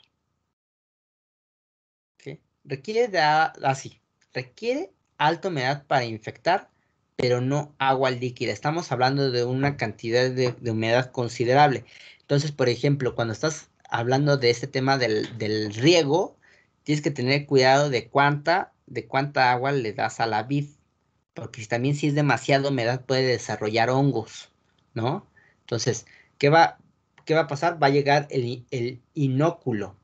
¿Qué? Requiere de así. requiere alta humedad para infectar pero no agua líquida. Estamos hablando de una cantidad de, humedad considerable. Entonces, por ejemplo, cuando estás hablando de este tema del, riego, tienes que tener cuidado de cuánta, de cuánta agua le das a la vid, porque también si es demasiada humedad puede desarrollar hongos, ¿no? Entonces, ¿qué va, qué va a pasar? Va a llegar el, el inóculo,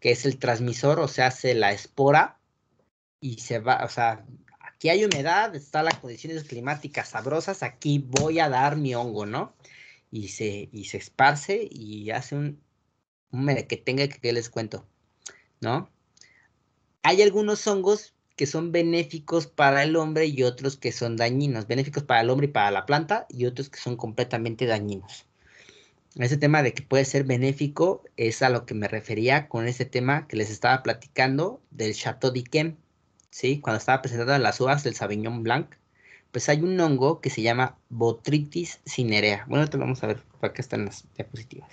que es el transmisor, o sea, hace la espora y se va, o sea, aquí hay humedad, están las condiciones climáticas sabrosas, aquí voy a dar mi hongo, ¿no? Y se, se esparce y hace un, un que tenga que, que les cuento, ¿no? Hay algunos hongos que son benéficos para el hombre y otros que son dañinos, benéficos para el hombre y para la planta y otros que son completamente dañinos. Ese tema de que puede ser benéfico es a lo que me refería con ese tema que les estaba platicando del Chateau d'Yquem. Cuando estaba presentada las uvas del Sabiñón Blanc, pues hay un hongo que se llama Botrytis cinerea. Bueno, lo vamos a ver para qué están las diapositivas.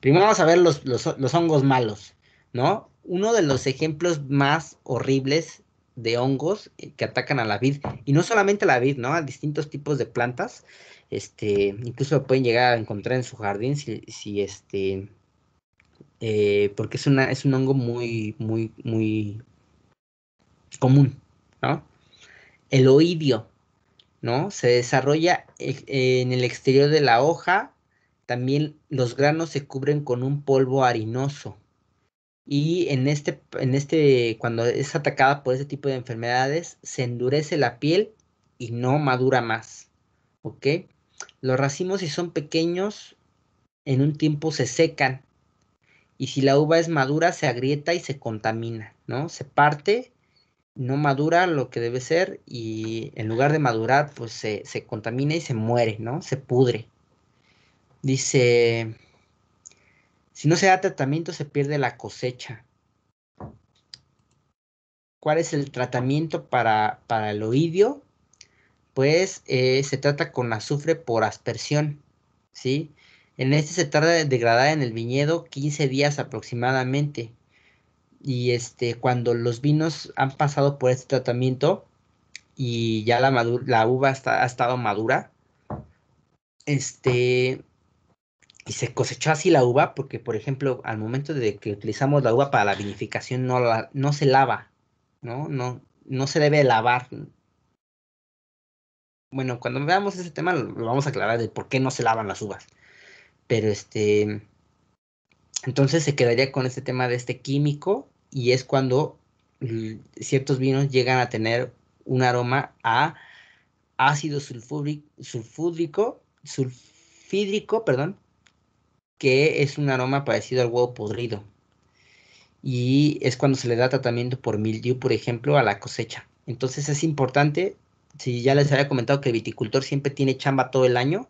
Primero vamos a ver los, hongos malos, ¿no? Uno de los ejemplos más horribles de hongos que atacan a la vid, y no solamente a la vid, ¿no? A distintos tipos de plantas, este, incluso lo pueden llegar a encontrar en su jardín si, si este, eh, porque es, una, es un hongo muy, muy, muy, común, ¿no? El oidio, ¿no? Se desarrolla e-, en el exterior de la hoja, también los granos se cubren con un polvo harinoso. Y en este, en este, cuando es atacada por este tipo de enfermedades, se endurece la piel y no madura más. ¿Ok? Los racimos, si son pequeños, en un tiempo se secan. Y si la uva es madura, se agrieta y se contamina, ¿no? Se parte no madura lo que debe ser y en lugar de madurar, pues se, contamina y se muere, ¿no? Se pudre. Dice, si no se da tratamiento se pierde la cosecha. ¿Cuál es el tratamiento para, el oidio? Pues eh, se trata con azufre por aspersión, ¿sí? En este se tarda de degradar en el viñedo 15 días aproximadamente y este, cuando los vinos han pasado por este tratamiento y ya la, la uva ha estado madura, este, y se cosechó así la uva, porque por ejemplo, al momento de que utilizamos la uva para la vinificación, no, no se lava, ¿no? ¿no? No se debe lavar. Bueno, cuando veamos ese tema lo vamos a aclarar de por qué no se lavan las uvas. Pero este, entonces se quedaría con este tema de este químico y es cuando ciertos vinos llegan a tener un aroma a ácido sulfúrico, sulfúdrico, sulfídrico, perdón, que es un aroma parecido al huevo podrido. Y es cuando se le da tratamiento por mildew, por ejemplo, a la cosecha. Entonces es importante, si ya les había comentado que el viticultor siempre tiene chamba todo el año,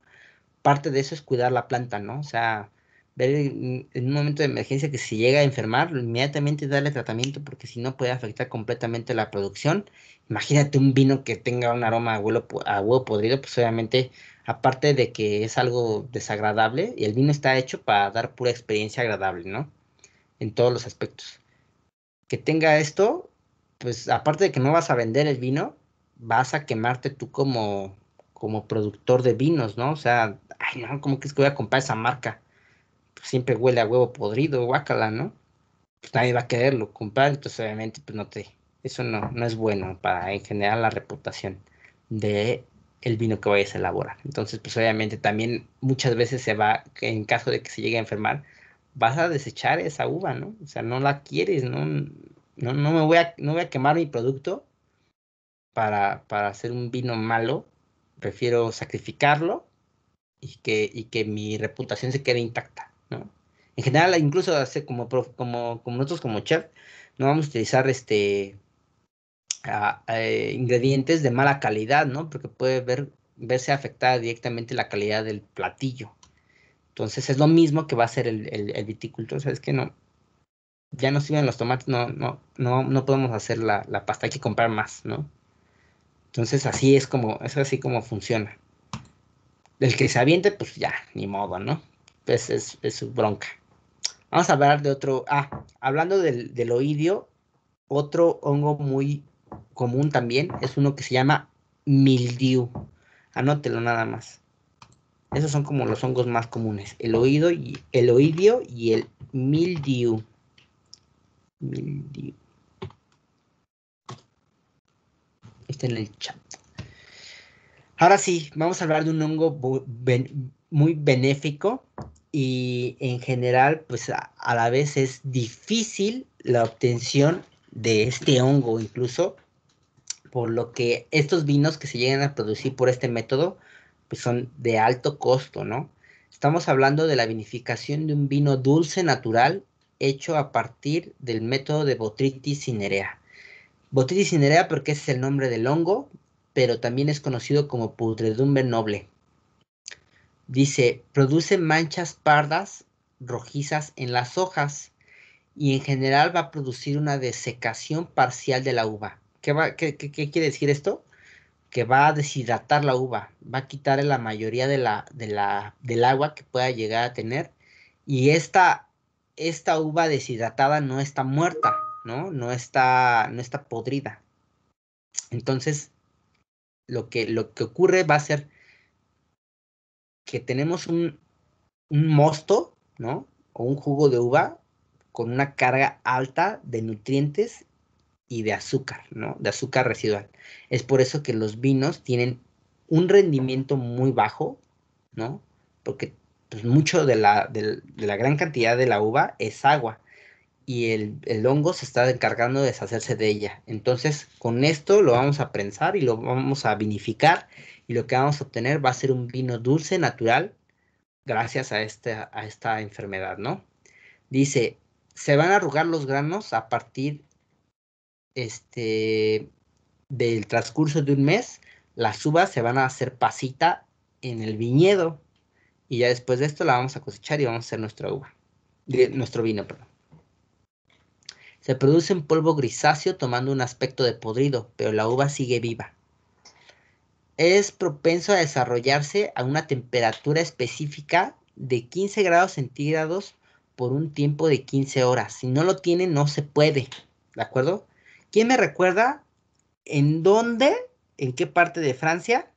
parte de eso es cuidar la planta, ¿no? O sea, en un momento de emergencia que si llega a enfermar, inmediatamente darle tratamiento porque si no puede afectar completamente la producción. Imagínate un vino que tenga un aroma a huevo, a huevo podrido, pues obviamente, aparte de que es algo desagradable, y el vino está hecho para dar pura experiencia agradable, ¿no? En todos los aspectos. Que tenga esto, pues aparte de que no vas a vender el vino, vas a quemarte tú como, como productor de vinos, ¿no? O sea, ay, no, ¿cómo que que voy a comprar esa marca? siempre huele a huevo podrido, guacala ¿no? Pues nadie va a quererlo comprar, entonces obviamente pues no te, eso no, no es bueno para en general la reputación de el vino que vayas a elaborar. Entonces, pues obviamente también muchas veces se va, en caso de que se llegue a enfermar, vas a desechar esa uva, ¿no? O sea, no la quieres, no, no, no me voy a, no voy a quemar mi producto para, hacer un vino malo, prefiero sacrificarlo y que, y que mi reputación se quede intacta. En general, incluso hace como, nosotros como chef, no vamos a utilizar este ingredientes de mala calidad, ¿no? Porque puede ver, verse afectada directamente la calidad del platillo. Entonces es lo mismo que va a hacer el, el, viticultor, ¿sabes que No, ya no sirven los tomates, no, no, no, podemos hacer la, pasta, hay que comprar más, ¿no? Entonces así es como, es así como funciona. El que se aviente, pues ya, ni modo, ¿no? Pues, es, su bronca. Vamos a hablar de otro, ah, hablando del, del oidio, otro hongo muy común también es uno que se llama mildiu. Anótelo nada más. Esos son como los hongos más comunes, el oído y el oidio y el mildiu. Mildiu. Está en el chat. Ahora sí, vamos a hablar de un hongo muy benéfico y en general, pues a, la vez es difícil la obtención de este hongo incluso, por lo que estos vinos que se llegan a producir por este método, pues son de alto costo, ¿no? Estamos hablando de la vinificación de un vino dulce natural hecho a partir del método de Botrytis cinerea. Botrytis cinerea porque ese es el nombre del hongo, pero también es conocido como pudredumbre noble Dice, produce manchas pardas rojizas en las hojas y en general va a producir una desecación parcial de la uva. ¿Qué, va, qué, qué, quiere decir esto? Que va a deshidratar la uva, va a quitarle la mayoría de la, de la, del agua que pueda llegar a tener y esta, esta uva deshidratada no está muerta, ¿no? No está, no está podrida. Entonces, lo que, lo que ocurre va a ser que tenemos un, mosto, ¿no? O un jugo de uva con una carga alta de nutrientes y de azúcar, ¿no? De azúcar residual. Es por eso que los vinos tienen un rendimiento muy bajo, ¿no? Porque pues, mucho de la, gran cantidad de la uva es agua y el, el, hongo se está encargando de deshacerse de ella. Entonces, con esto lo vamos a prensar y lo vamos a vinificar y lo que vamos a obtener va a ser un vino dulce natural gracias a esta, a esta enfermedad, ¿no? Dice, se van a arrugar los granos a partir este, del transcurso de un mes, las uvas se van a hacer pasita en el viñedo y ya después de esto la vamos a cosechar y vamos a hacer nuestra uva, nuestro vino, perdón. Se produce un polvo grisáceo tomando un aspecto de podrido, pero la uva sigue viva es propenso a desarrollarse a una temperatura específica de 15 grados centígrados por un tiempo de 15 horas. Si no lo tiene, no se puede. ¿De acuerdo? ¿Quién me recuerda en dónde, en qué parte de Francia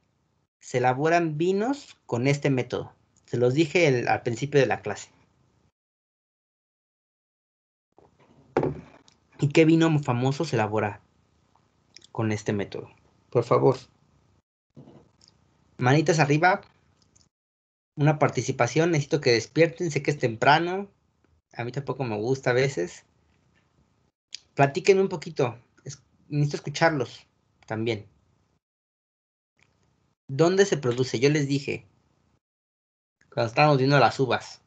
se elaboran vinos con este método? Se los dije al principio de la clase. ¿Y qué vino famoso se elabora con este método? Por favor manitas arriba, una participación, necesito que despierten, sé que es temprano, a mí tampoco me gusta a veces. Platíquenme un poquito, necesito escucharlos también. ¿Dónde se produce? Yo les dije, cuando estábamos viendo las uvas,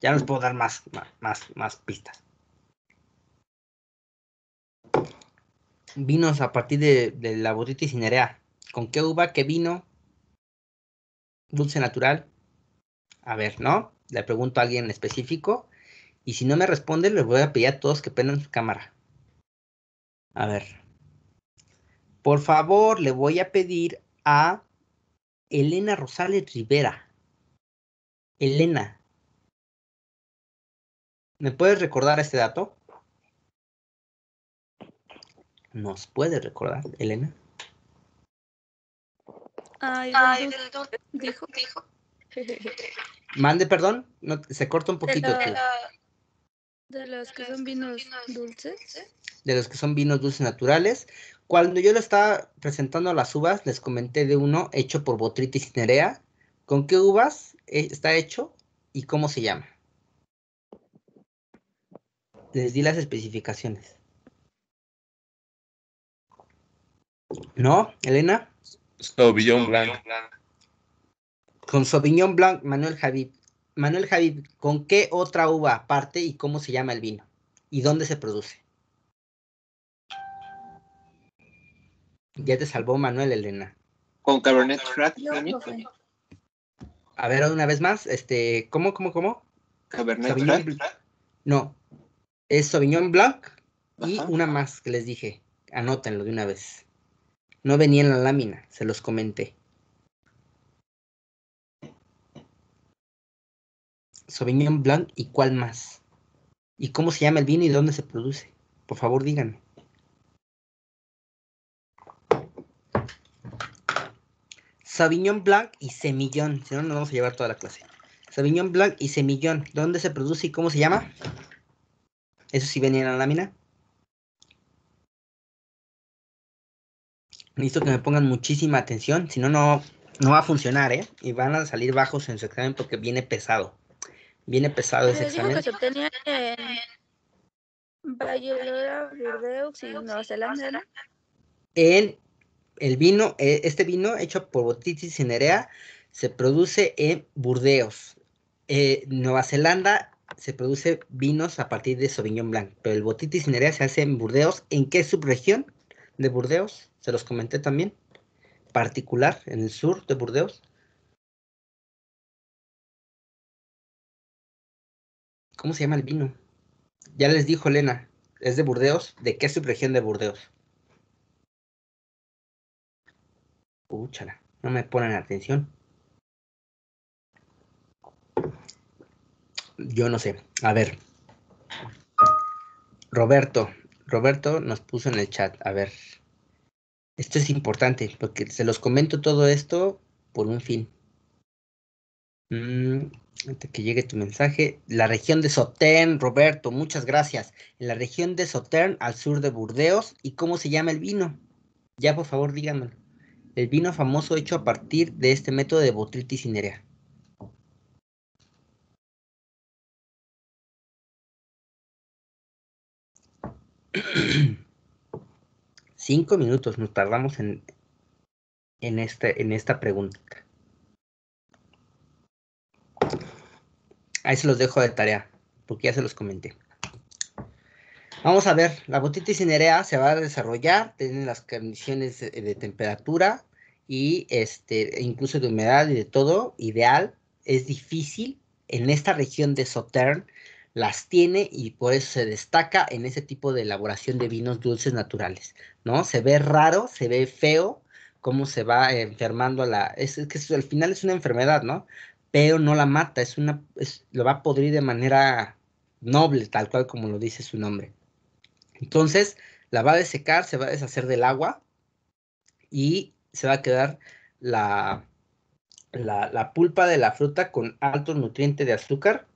ya les puedo dar más, más, más pistas. Vinos a partir de, la botita cinerea. ¿Con qué uva? ¿Qué vino? dulce natural? A ver, ¿no? Le pregunto a alguien en específico. Y si no me responde, le voy a pedir a todos que prendan su cámara. A ver. Por favor, le voy a pedir a Elena Rosales Rivera. Elena. ¿Me puedes recordar este dato? ¿Nos puede recordar, Elena? Ay, Dijo. Mande, perdón, se corta un poquito. De, los que son vinos dulces. De los que son vinos dulces naturales. Cuando yo lo estaba presentando a las uvas, les comenté de uno hecho por Botritis nerea. ¿Con qué uvas eh, está hecho y cómo se llama? Les di las especificaciones. ¿No, Elena? Sauvignon Blanc. Con Sauvignon Blanc, Manuel Javid. Manuel Javid, ¿con qué otra uva aparte y cómo se llama el vino? ¿Y dónde se produce? Ya te salvó Manuel Elena. Con Cabernet Franc. A ver, una vez más, este, ¿cómo, cómo, cómo? Cabernet Franc No, es Sauvignon Blanc y una más que les dije. Anótenlo de una vez. No venía en la lámina, se los comenté. Sauvignon Blanc y cuál más. ¿Y cómo se llama el vino y dónde se produce? Por favor, díganme. Sauvignon Blanc y Semillón. Si no, nos vamos a llevar toda la clase. Sauvignon Blanc y Semillón. ¿Dónde se produce y cómo se llama? Eso sí venía en la lámina. listo que me pongan muchísima atención, si no, no, va a funcionar, ¿eh? Y van a salir bajos en su examen porque viene pesado. Viene pesado ese examen. que en Nueva Zelanda. El, el vino, e, este vino hecho por Botitis cinerea se produce en Burdeos. Eh, Nueva Zelanda se produce vinos a partir de Sauvignon Blanc, pero el Botitis cinerea se hace en Burdeos. ¿En qué subregión de Burdeos? se los comenté también, particular en el sur de Burdeos. ¿Cómo se llama el vino? Ya les dijo Elena, es de Burdeos. ¿De qué subregión de Burdeos? Úchala, no me ponen atención. Yo no sé. A ver. Roberto, Roberto nos puso en el chat. A ver, esto es importante, porque se los comento todo esto por un fin. Mm, antes que llegue tu mensaje, la región de Sotern, Roberto, muchas gracias. En la región de Sotern, al sur de Burdeos, ¿y cómo se llama el vino? Ya, por favor, díganmelo. El vino famoso hecho a partir de este método de Botrytis cinerea. Cinco minutos nos tardamos en, en, este, en esta pregunta. Ahí se los dejo de tarea, porque ya se los comenté. Vamos a ver, la botita cinerea se va a desarrollar, tiene las condiciones de, temperatura y este, incluso de humedad y de todo ideal. Es difícil en esta región de Sotern las tiene y por eso se destaca en ese tipo de elaboración de vinos dulces naturales, ¿no? Se ve raro, se ve feo cómo se va enfermando la... Es, que al final es una enfermedad, ¿no? Pero no la mata, es una... lo va a podrir de manera noble, tal cual como lo dice su nombre. Entonces, la va a desecar, se va a deshacer del agua y se va a quedar la, la, la pulpa de la fruta con alto nutriente de azúcar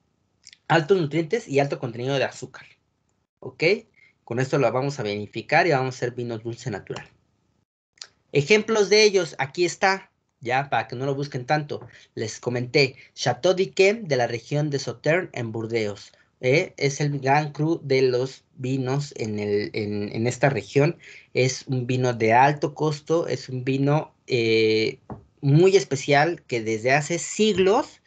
altos nutrientes y alto contenido de azúcar. ¿Ok? Con esto lo vamos a verificar y vamos a hacer vino dulce natural. Ejemplos de ellos, aquí está, ya para que no lo busquen tanto. Les comenté, Chateau d'Yquem de la región de Sauternes en Burdeos. ¿eh? es el gran cru de los vinos en, esta región. Es un vino de alto costo, es un vino eh, muy especial que desde hace siglos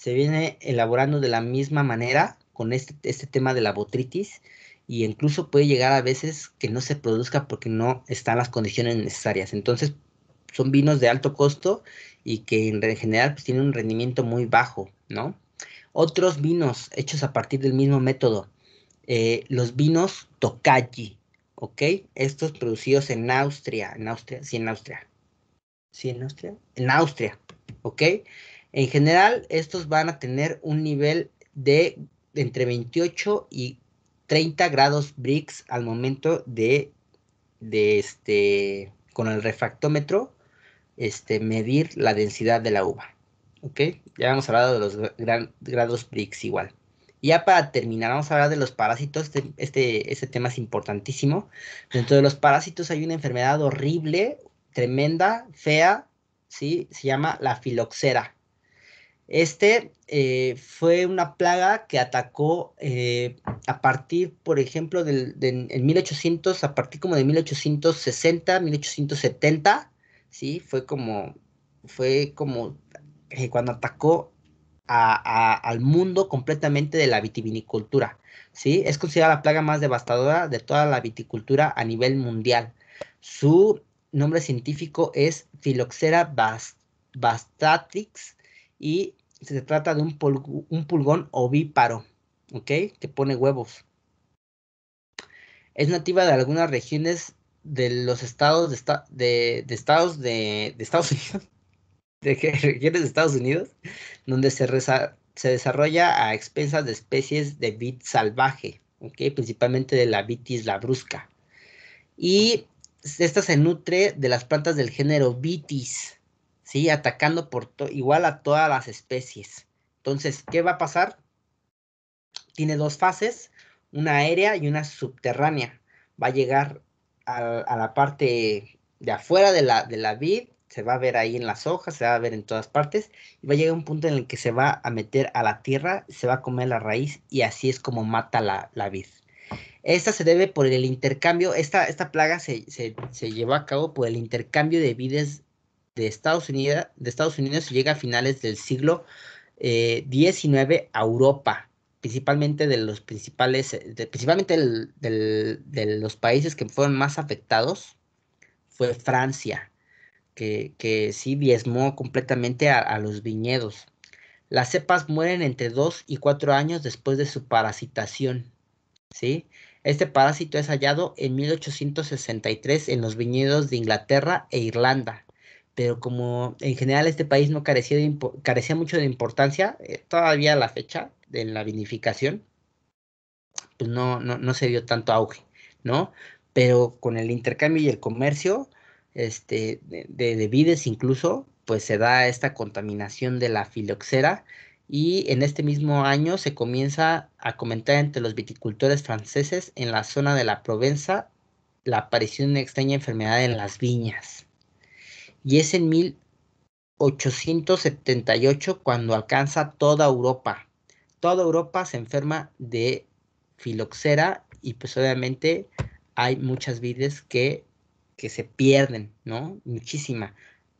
se viene elaborando de la misma manera con este, este, tema de la botritis y incluso puede llegar a veces que no se produzca porque no están las condiciones necesarias. Entonces, son vinos de alto costo y que en general pues, tienen un rendimiento muy bajo, ¿no? Otros vinos hechos a partir del mismo método, eh, los vinos Tokaji, ¿ok? Estos producidos en Austria, en Austria, sí, en Austria. Sí, en Austria. En Austria, ¿ok? En general, estos van a tener un nivel de entre 28 y 30 grados Brix al momento de, de este, con el refractómetro, este, medir la densidad de la uva. ¿Ok? Ya hemos hablado de los grados Brix igual. Ya para terminar, vamos a hablar de los parásitos. Este, este, este, tema es importantísimo. Dentro de los parásitos hay una enfermedad horrible, tremenda, fea, ¿sí? Se llama la filoxera. Este eh, fue una plaga que atacó eh, a partir, por ejemplo, del, en 1800, a partir como de 1860, 1870, ¿sí? Fue como, fue como eh, cuando atacó al mundo completamente de la vitivinicultura, ¿sí? Es considerada la plaga más devastadora de toda la viticultura a nivel mundial. Su nombre científico es Phylloxera bastatrix y se trata de un, un pulgón ovíparo, ¿ok? Que pone huevos. Es nativa de algunas regiones de los estados de, estados de, Estados Unidos, de regiones de Estados Unidos, donde se, desarrolla a expensas de especies de vid salvaje, ¿ok? principalmente de la vitis labrusca. Y esta se nutre de las plantas del género vitis, ¿sí? Atacando por igual a todas las especies. Entonces, ¿qué va a pasar? Tiene dos fases, una aérea y una subterránea. Va a llegar a, la parte de afuera de la, de la vid, se va a ver ahí en las hojas, se va a ver en todas partes, y va a llegar un punto en el que se va a meter a la tierra, se va a comer la raíz, y así es como mata la, vid. Esta se debe por el intercambio, esta, esta plaga se, se llevó a cabo por el intercambio de vides de Estados Unidos, de Estados Unidos llega a finales del siglo XIX eh, a Europa, principalmente de los principales, eh, principalmente de los países que fueron más afectados, fue Francia, que, que sí diezmó completamente a, los viñedos. Las cepas mueren entre dos y cuatro años después de su parasitación. ¿sí? Este parásito es hallado en 1863 en los viñedos de Inglaterra e Irlanda pero como en general este país no carecía, mucho de importancia, eh, todavía la fecha de la vinificación, pues no, no, no, se dio tanto auge, ¿no? Pero con el intercambio y el comercio este, de, de vides incluso, pues se da esta contaminación de la filoxera y en este mismo año se comienza a comentar entre los viticultores franceses en la zona de la Provenza la aparición de una extraña enfermedad en las viñas y es en 1878 cuando alcanza toda Europa. Toda Europa se enferma de filoxera y pues obviamente hay muchas vides que, se pierden, ¿no? Muchísima.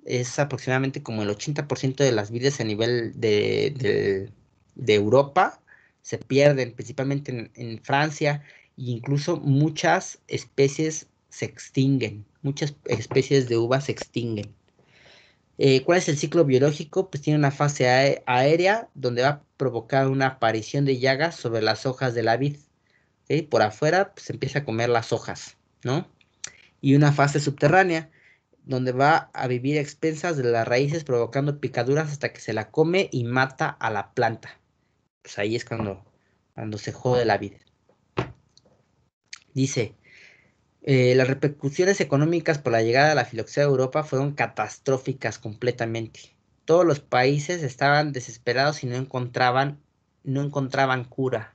Es aproximadamente como el 80% de las vides a nivel de, Europa se pierden, principalmente en Francia, e incluso muchas especies se extinguen, muchas especies de uvas se extinguen. Eh, ¿Cuál es el ciclo biológico? Pues tiene una fase aérea donde va a provocar una aparición de llagas sobre las hojas de la vid. Por afuera pues, se empieza a comer las hojas, ¿no? Y una fase subterránea donde va a vivir a expensas de las raíces provocando picaduras hasta que se la come y mata a la planta. Pues ahí es cuando, cuando se jode la vid... Dice, eh, las repercusiones económicas por la llegada de la filoxera a Europa fueron catastróficas completamente. Todos los países estaban desesperados y no encontraban, no encontraban cura.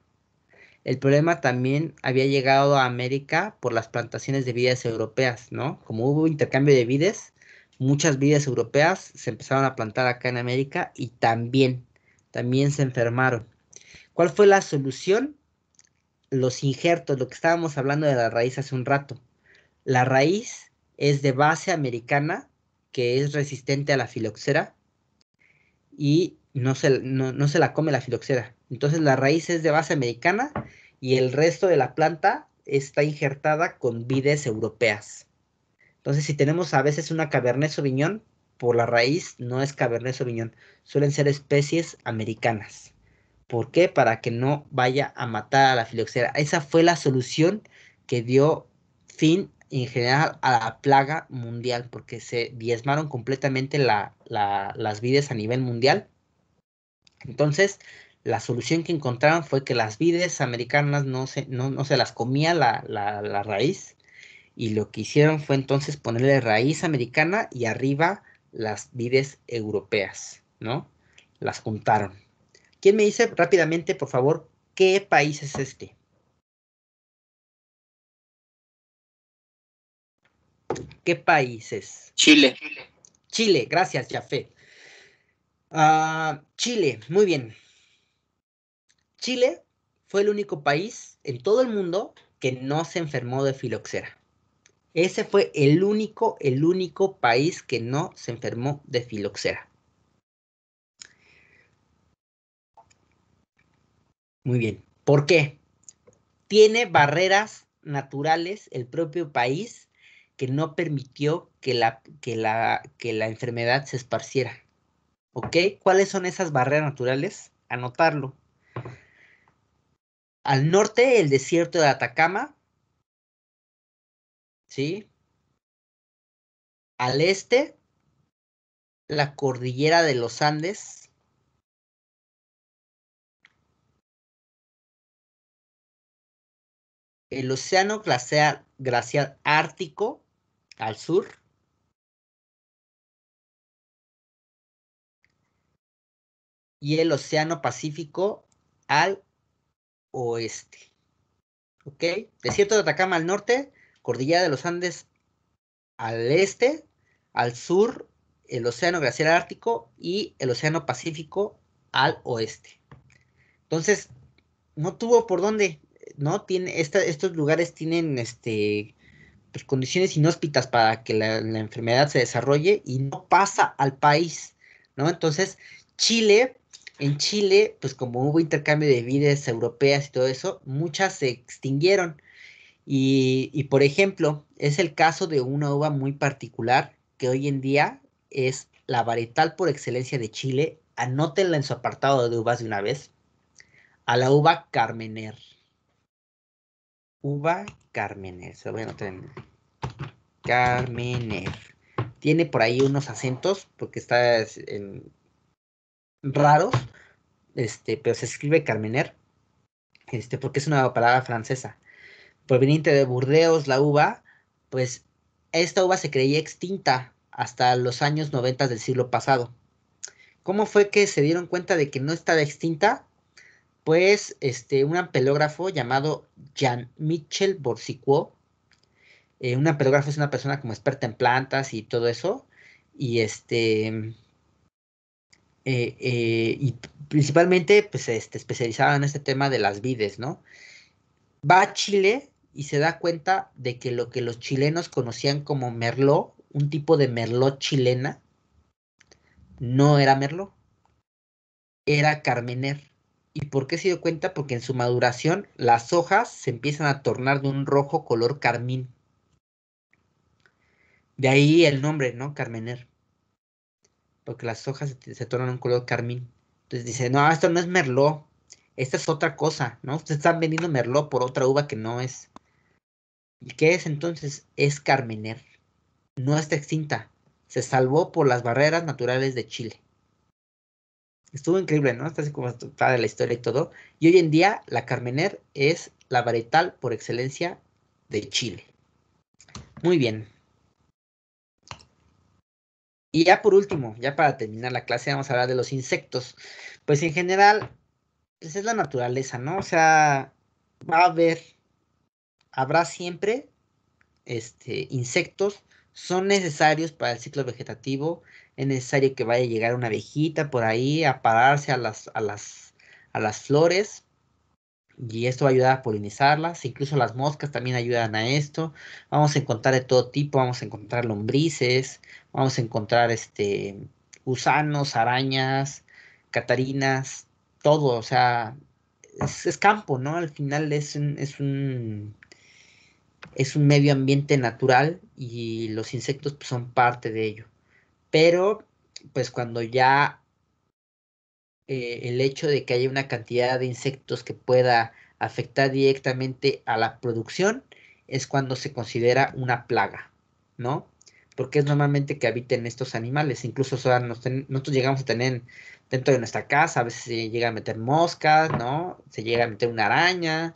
El problema también había llegado a América por las plantaciones de vidas europeas, ¿no? Como hubo intercambio de vides, muchas vidas europeas se empezaron a plantar acá en América y también, también se enfermaron. ¿Cuál fue la solución? los injertos, lo que estábamos hablando de la raíz hace un rato. La raíz es de base americana, que es resistente a la filoxera y no se, no, se la come la filoxera. Entonces la raíz es de base americana y el resto de la planta está injertada con vides europeas. Entonces, si tenemos a veces una Cabernet Sauvignon, por la raíz no es Cabernet Sauvignon, suelen ser especies americanas. ¿Por qué? Para que no vaya a matar a la filoxera. Esa fue la solución que dio fin en general a la plaga mundial, porque se diezmaron completamente las vides a nivel mundial. Entonces, la solución que encontraron fue que las vides americanas no se, se las comía la, la, raíz, y lo que hicieron fue entonces ponerle raíz americana y arriba las vides europeas, ¿no? Las juntaron. ¿Quién me dice rápidamente, por favor, qué país es este? ¿Qué país es? Chile. Chile, gracias, Jafé. Ah, Chile, muy bien. Chile fue el único país en todo el mundo que no se enfermó de filoxera. Ese fue el único, el único país que no se enfermó de filoxera. Muy bien. ¿Por qué? Tiene barreras naturales el propio país que no permitió que la, que la, que la enfermedad se esparciera. ¿Ok? ¿Cuáles son esas barreras naturales? Anotarlo. Al norte, el desierto de Atacama. ¿Sí? Al este, la cordillera de los Andes el océano glacial, ártico al sur, y el Océano Pacífico al oeste. ¿Ok? Desierto de Atacama al norte, Cordillera de los Andes al este, al sur, el Océano Glacial Ártico y el Océano Pacífico al oeste. Entonces, no tuvo por dónde. ¿no? Tiene, estos lugares tienen este, pues, condiciones inhóspitas para que la, enfermedad se desarrolle y no pasa al país, ¿no? Entonces, Chile, en Chile, pues como hubo intercambio de vides europeas y todo eso, muchas se extinguieron. Y, por ejemplo, es el caso de una uva muy particular que hoy en día es la varietal por excelencia de Chile. Anótenla en su apartado de uvas de una vez. A la uva Carmener. Uva Carmener. Se lo voy a Carmener. Tiene por ahí unos acentos porque está en raros. Este, pero se escribe Carmener. Este, porque es una palabra francesa. Proveniente de Burdeos, la uva, pues esta uva se creía extinta hasta los años 90 del siglo pasado. ¿Cómo fue que se dieron cuenta de que no estaba extinta? pues este, un ampelógrafo llamado Jean-Michel Borsicuó. Eh, un ampelógrafo es una persona como experta en plantas y todo eso, y este... Mm, eh, eh, y principalmente pues este, especializado en este tema de las vides, ¿no? Va a Chile y se da cuenta de que lo que los chilenos conocían como merlot, un tipo de merlot chilena, no era merlot, era carmener. ¿Y por qué se dio cuenta? Porque en su maduración las hojas se empiezan a tornar de un rojo color carmín. De ahí el nombre, ¿no? Carmener. Porque las hojas se, tornan un color carmín. Entonces dice, no, esto no es merlot. Esta es otra cosa, ¿no? Ustedes están vendiendo merlot por otra uva que no es. ¿Y qué es entonces? Es carmener. No está extinta. Se salvó por las barreras naturales de Chile estuvo increíble, ¿no? Está así como la historia y todo. Y hoy en día la Carmener es la varietal por excelencia de Chile. Muy bien. Y ya por último, ya para terminar la clase, vamos a hablar de los insectos. Pues en general, esa pues es la naturaleza, ¿no? O sea, va a haber, habrá siempre este, insectos, son necesarios para el ciclo vegetativo, es necesario que vaya a llegar una abejita por ahí a pararse a las, a las, a las flores y esto va a ayudar a polinizarlas, incluso las moscas también ayudan a esto. Vamos a encontrar de todo tipo, vamos a encontrar lombrices, vamos a encontrar este gusanos, arañas, catarinas, todo, o sea, es, campo, ¿no? Al final es un, es un medio ambiente natural y los insectos pues, son parte de ello pero pues cuando ya eh, el hecho de que haya una cantidad de insectos que pueda afectar directamente a la producción es cuando se considera una plaga, ¿no? Porque es normalmente que habiten estos animales. Incluso nosotros llegamos a tener dentro de nuestra casa, a veces se llega a meter moscas, ¿no? Se llega a meter una araña,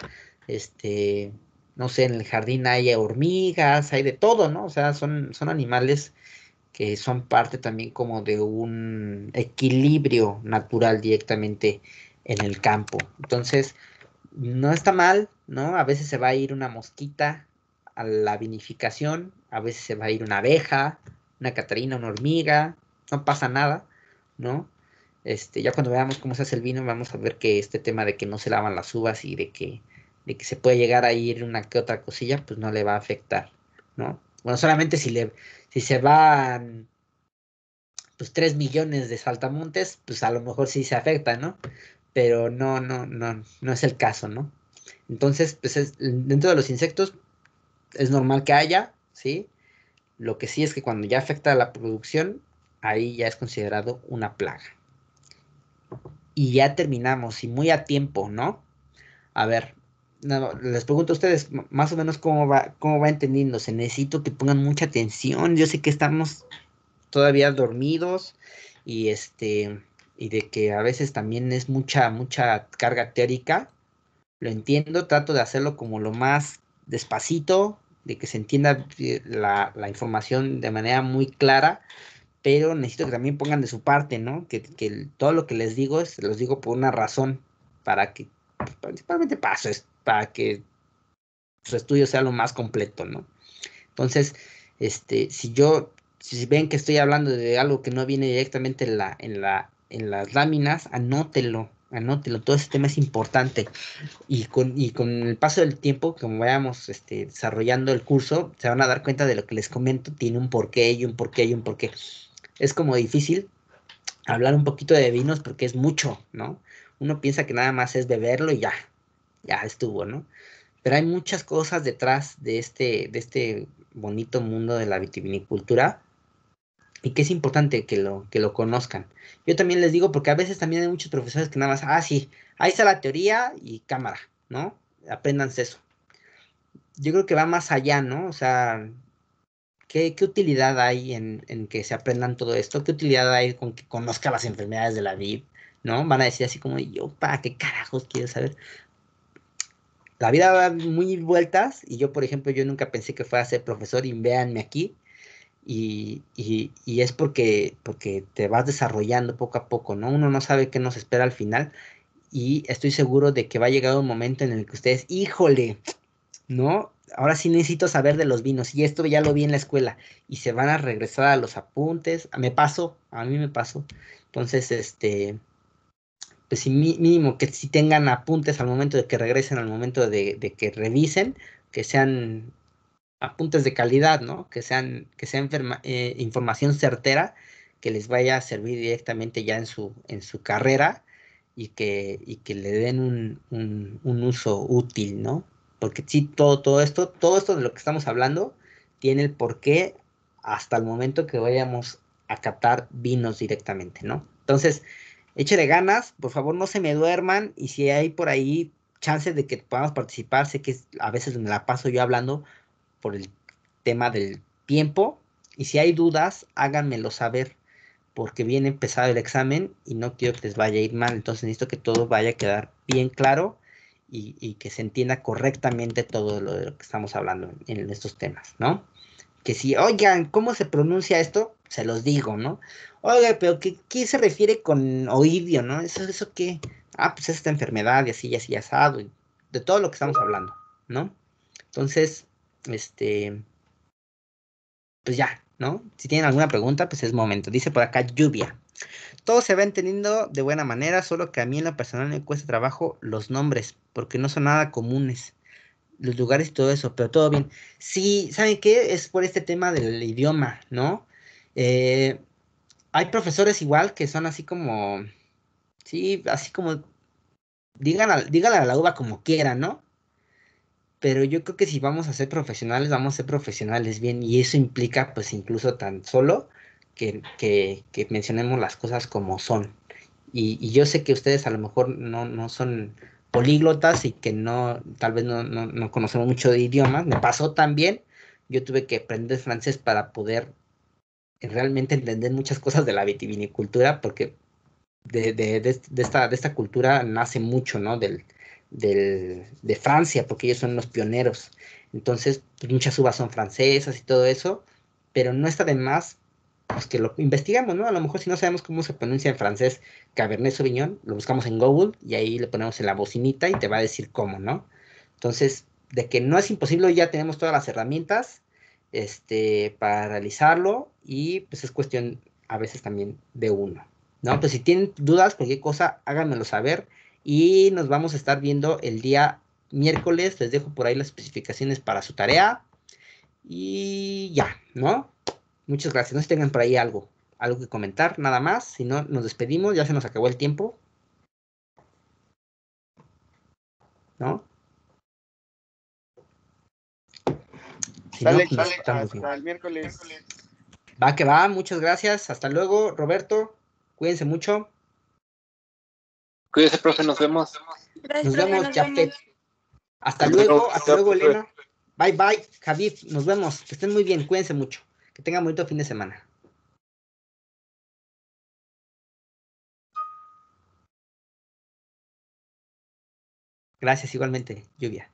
este, no sé, en el jardín hay hormigas, hay de todo, ¿no? O sea, son, son animales que son parte también como de un equilibrio natural directamente en el campo. Entonces, no está mal, ¿no? A veces se va a ir una mosquita a la vinificación, a veces se va a ir una abeja, una catarina, una hormiga, no pasa nada, ¿no? Este, ya cuando veamos cómo se hace el vino, vamos a ver que este tema de que no se lavan las uvas y de que, de que se puede llegar a ir una que otra cosilla, pues no le va a afectar, ¿no? Bueno, solamente si le, si se van pues 3 millones de saltamontes, pues a lo mejor sí se afecta, ¿no? Pero no, no, no, no es el caso, ¿no? Entonces, pues dentro de los insectos es normal que haya, ¿sí? Lo que sí es que cuando ya afecta a la producción, ahí ya es considerado una plaga. Y ya terminamos, y muy a tiempo, ¿no? A ver, les pregunto a ustedes más o menos cómo va, cómo va se Necesito que pongan mucha atención. Yo sé que estamos todavía dormidos y este y de que a veces también es mucha, mucha carga teórica. Lo entiendo, trato de hacerlo como lo más despacito, de que se entienda eh, la, información de manera muy clara, pero necesito que también pongan de su parte, ¿no? Que, que todo lo que les digo, es los digo por una razón, para que principalmente para, para que su estudio sea lo más completo, ¿no? Entonces, este, si yo, si ven que estoy hablando de algo que no viene directamente en, la, en, la, en las láminas, anótelo, anótelo, todo ese tema es importante. Y con, el paso del tiempo, como vayamos este, desarrollando el curso, se van a dar cuenta de lo que les comento, tiene un porqué y un porqué y un porqué. Es como difícil hablar un poquito de vinos porque es mucho, ¿no? uno piensa que nada más es beberlo y ya, ya estuvo, ¿no? Pero hay muchas cosas detrás de este, de este bonito mundo de la vitivinicultura y que es importante que lo, que lo conozcan. Yo también les digo, porque a veces también hay muchos profesores que nada más, ah, sí, ahí está la teoría y cámara, ¿no? Apréndanse eso. Yo creo que va más allá, ¿no? O sea, ¿qué, utilidad hay en, que se aprendan todo esto? ¿Qué utilidad hay con que conozcan las enfermedades de la VIP? ¿no? Van a decir así como, yo, ¿para qué carajos quiero saber? La vida va muy vueltas y yo, por ejemplo, yo nunca pensé que fuera a ser profesor y véanme aquí. Y, es porque, porque te vas desarrollando poco a poco, ¿no? Uno no sabe qué nos espera al final y estoy seguro de que va a llegar un momento en el que ustedes, híjole, ¿no? Ahora sí necesito saber de los vinos y esto ya lo vi en la escuela y se van a regresar a los apuntes. Me pasó, a mí me pasó. Entonces, este, pues mínimo que si tengan apuntes al momento de que regresen, al momento de, que revisen, que sean apuntes de calidad, ¿no? Que sean, que eh, información certera que les vaya a servir directamente ya en su, en su carrera y que, que le den un, uso útil, ¿no? Porque sí, todo, todo esto, todo esto de lo que estamos hablando tiene el porqué hasta el momento que vayamos a captar vinos directamente, ¿no? Entonces, de ganas, por favor no se me duerman y si hay por ahí chances de que podamos participar, sé que a veces me la paso yo hablando por el tema del tiempo y si hay dudas, háganmelo saber porque viene empezado el examen y no quiero que les vaya a ir mal, entonces necesito que todo vaya a quedar bien claro y, que se entienda correctamente todo lo de lo que estamos hablando en estos temas, ¿no? Que si, oigan, ¿cómo se pronuncia esto? Se los digo, ¿no? oiga, pero ¿qué, se refiere con oidio, no? ¿Eso, eso qué? Ah, pues esta enfermedad y así, y así, asado, y de todo lo que estamos hablando, ¿no? Entonces, este, pues ya, ¿no? Si tienen alguna pregunta, pues es momento. Dice por acá lluvia. Todo se va entendiendo de buena manera, solo que a mí en lo personal me cuesta trabajo los nombres, porque no son nada comunes los lugares y todo eso, pero todo bien. Sí, ¿saben qué? Es por este tema del idioma, ¿no? Eh, hay profesores igual que son así como, sí, así como, digan díganle a la uva como quieran, ¿no? Pero yo creo que si vamos a ser profesionales, vamos a ser profesionales bien, y eso implica pues incluso tan solo que, que, mencionemos las cosas como son. Y, yo sé que ustedes a lo mejor no, son políglotas y que no, tal vez no conocemos mucho de idiomas, me pasó también, yo tuve que aprender francés para poder realmente entender muchas cosas de la vitivinicultura, porque de, de, esta, de esta cultura nace mucho, ¿no? Del, de Francia, porque ellos son los pioneros. Entonces, pues, muchas uvas son francesas y todo eso, pero no está de más pues, que lo investigamos, ¿no? A lo mejor si no sabemos cómo se pronuncia en francés Cabernet Sauvignon, lo buscamos en Google y ahí le ponemos en la bocinita y te va a decir cómo, ¿no? Entonces, de que no es imposible, ya tenemos todas las herramientas este, para realizarlo y pues es cuestión a veces también de uno. ¿no? Pues si tienen dudas, cualquier cosa, háganmelo saber y nos vamos a estar viendo el día miércoles. Les dejo por ahí las especificaciones para su tarea y ya, ¿no? Muchas gracias. No sé si tengan por ahí algo, algo que comentar, nada más. Si no, nos despedimos, ya se nos acabó el tiempo. ¿No? Si dale, pues, hasta el miércoles. Va que va, muchas gracias. Hasta luego, Roberto. Cuídense mucho. Cuídense, profe, nos vemos. nos vemos, Hasta luego, hasta luego, Elena. Bye, bye, Javid. Nos vemos. Que estén muy bien, cuídense mucho. Que tengan bonito fin de semana. Gracias igualmente, Lluvia.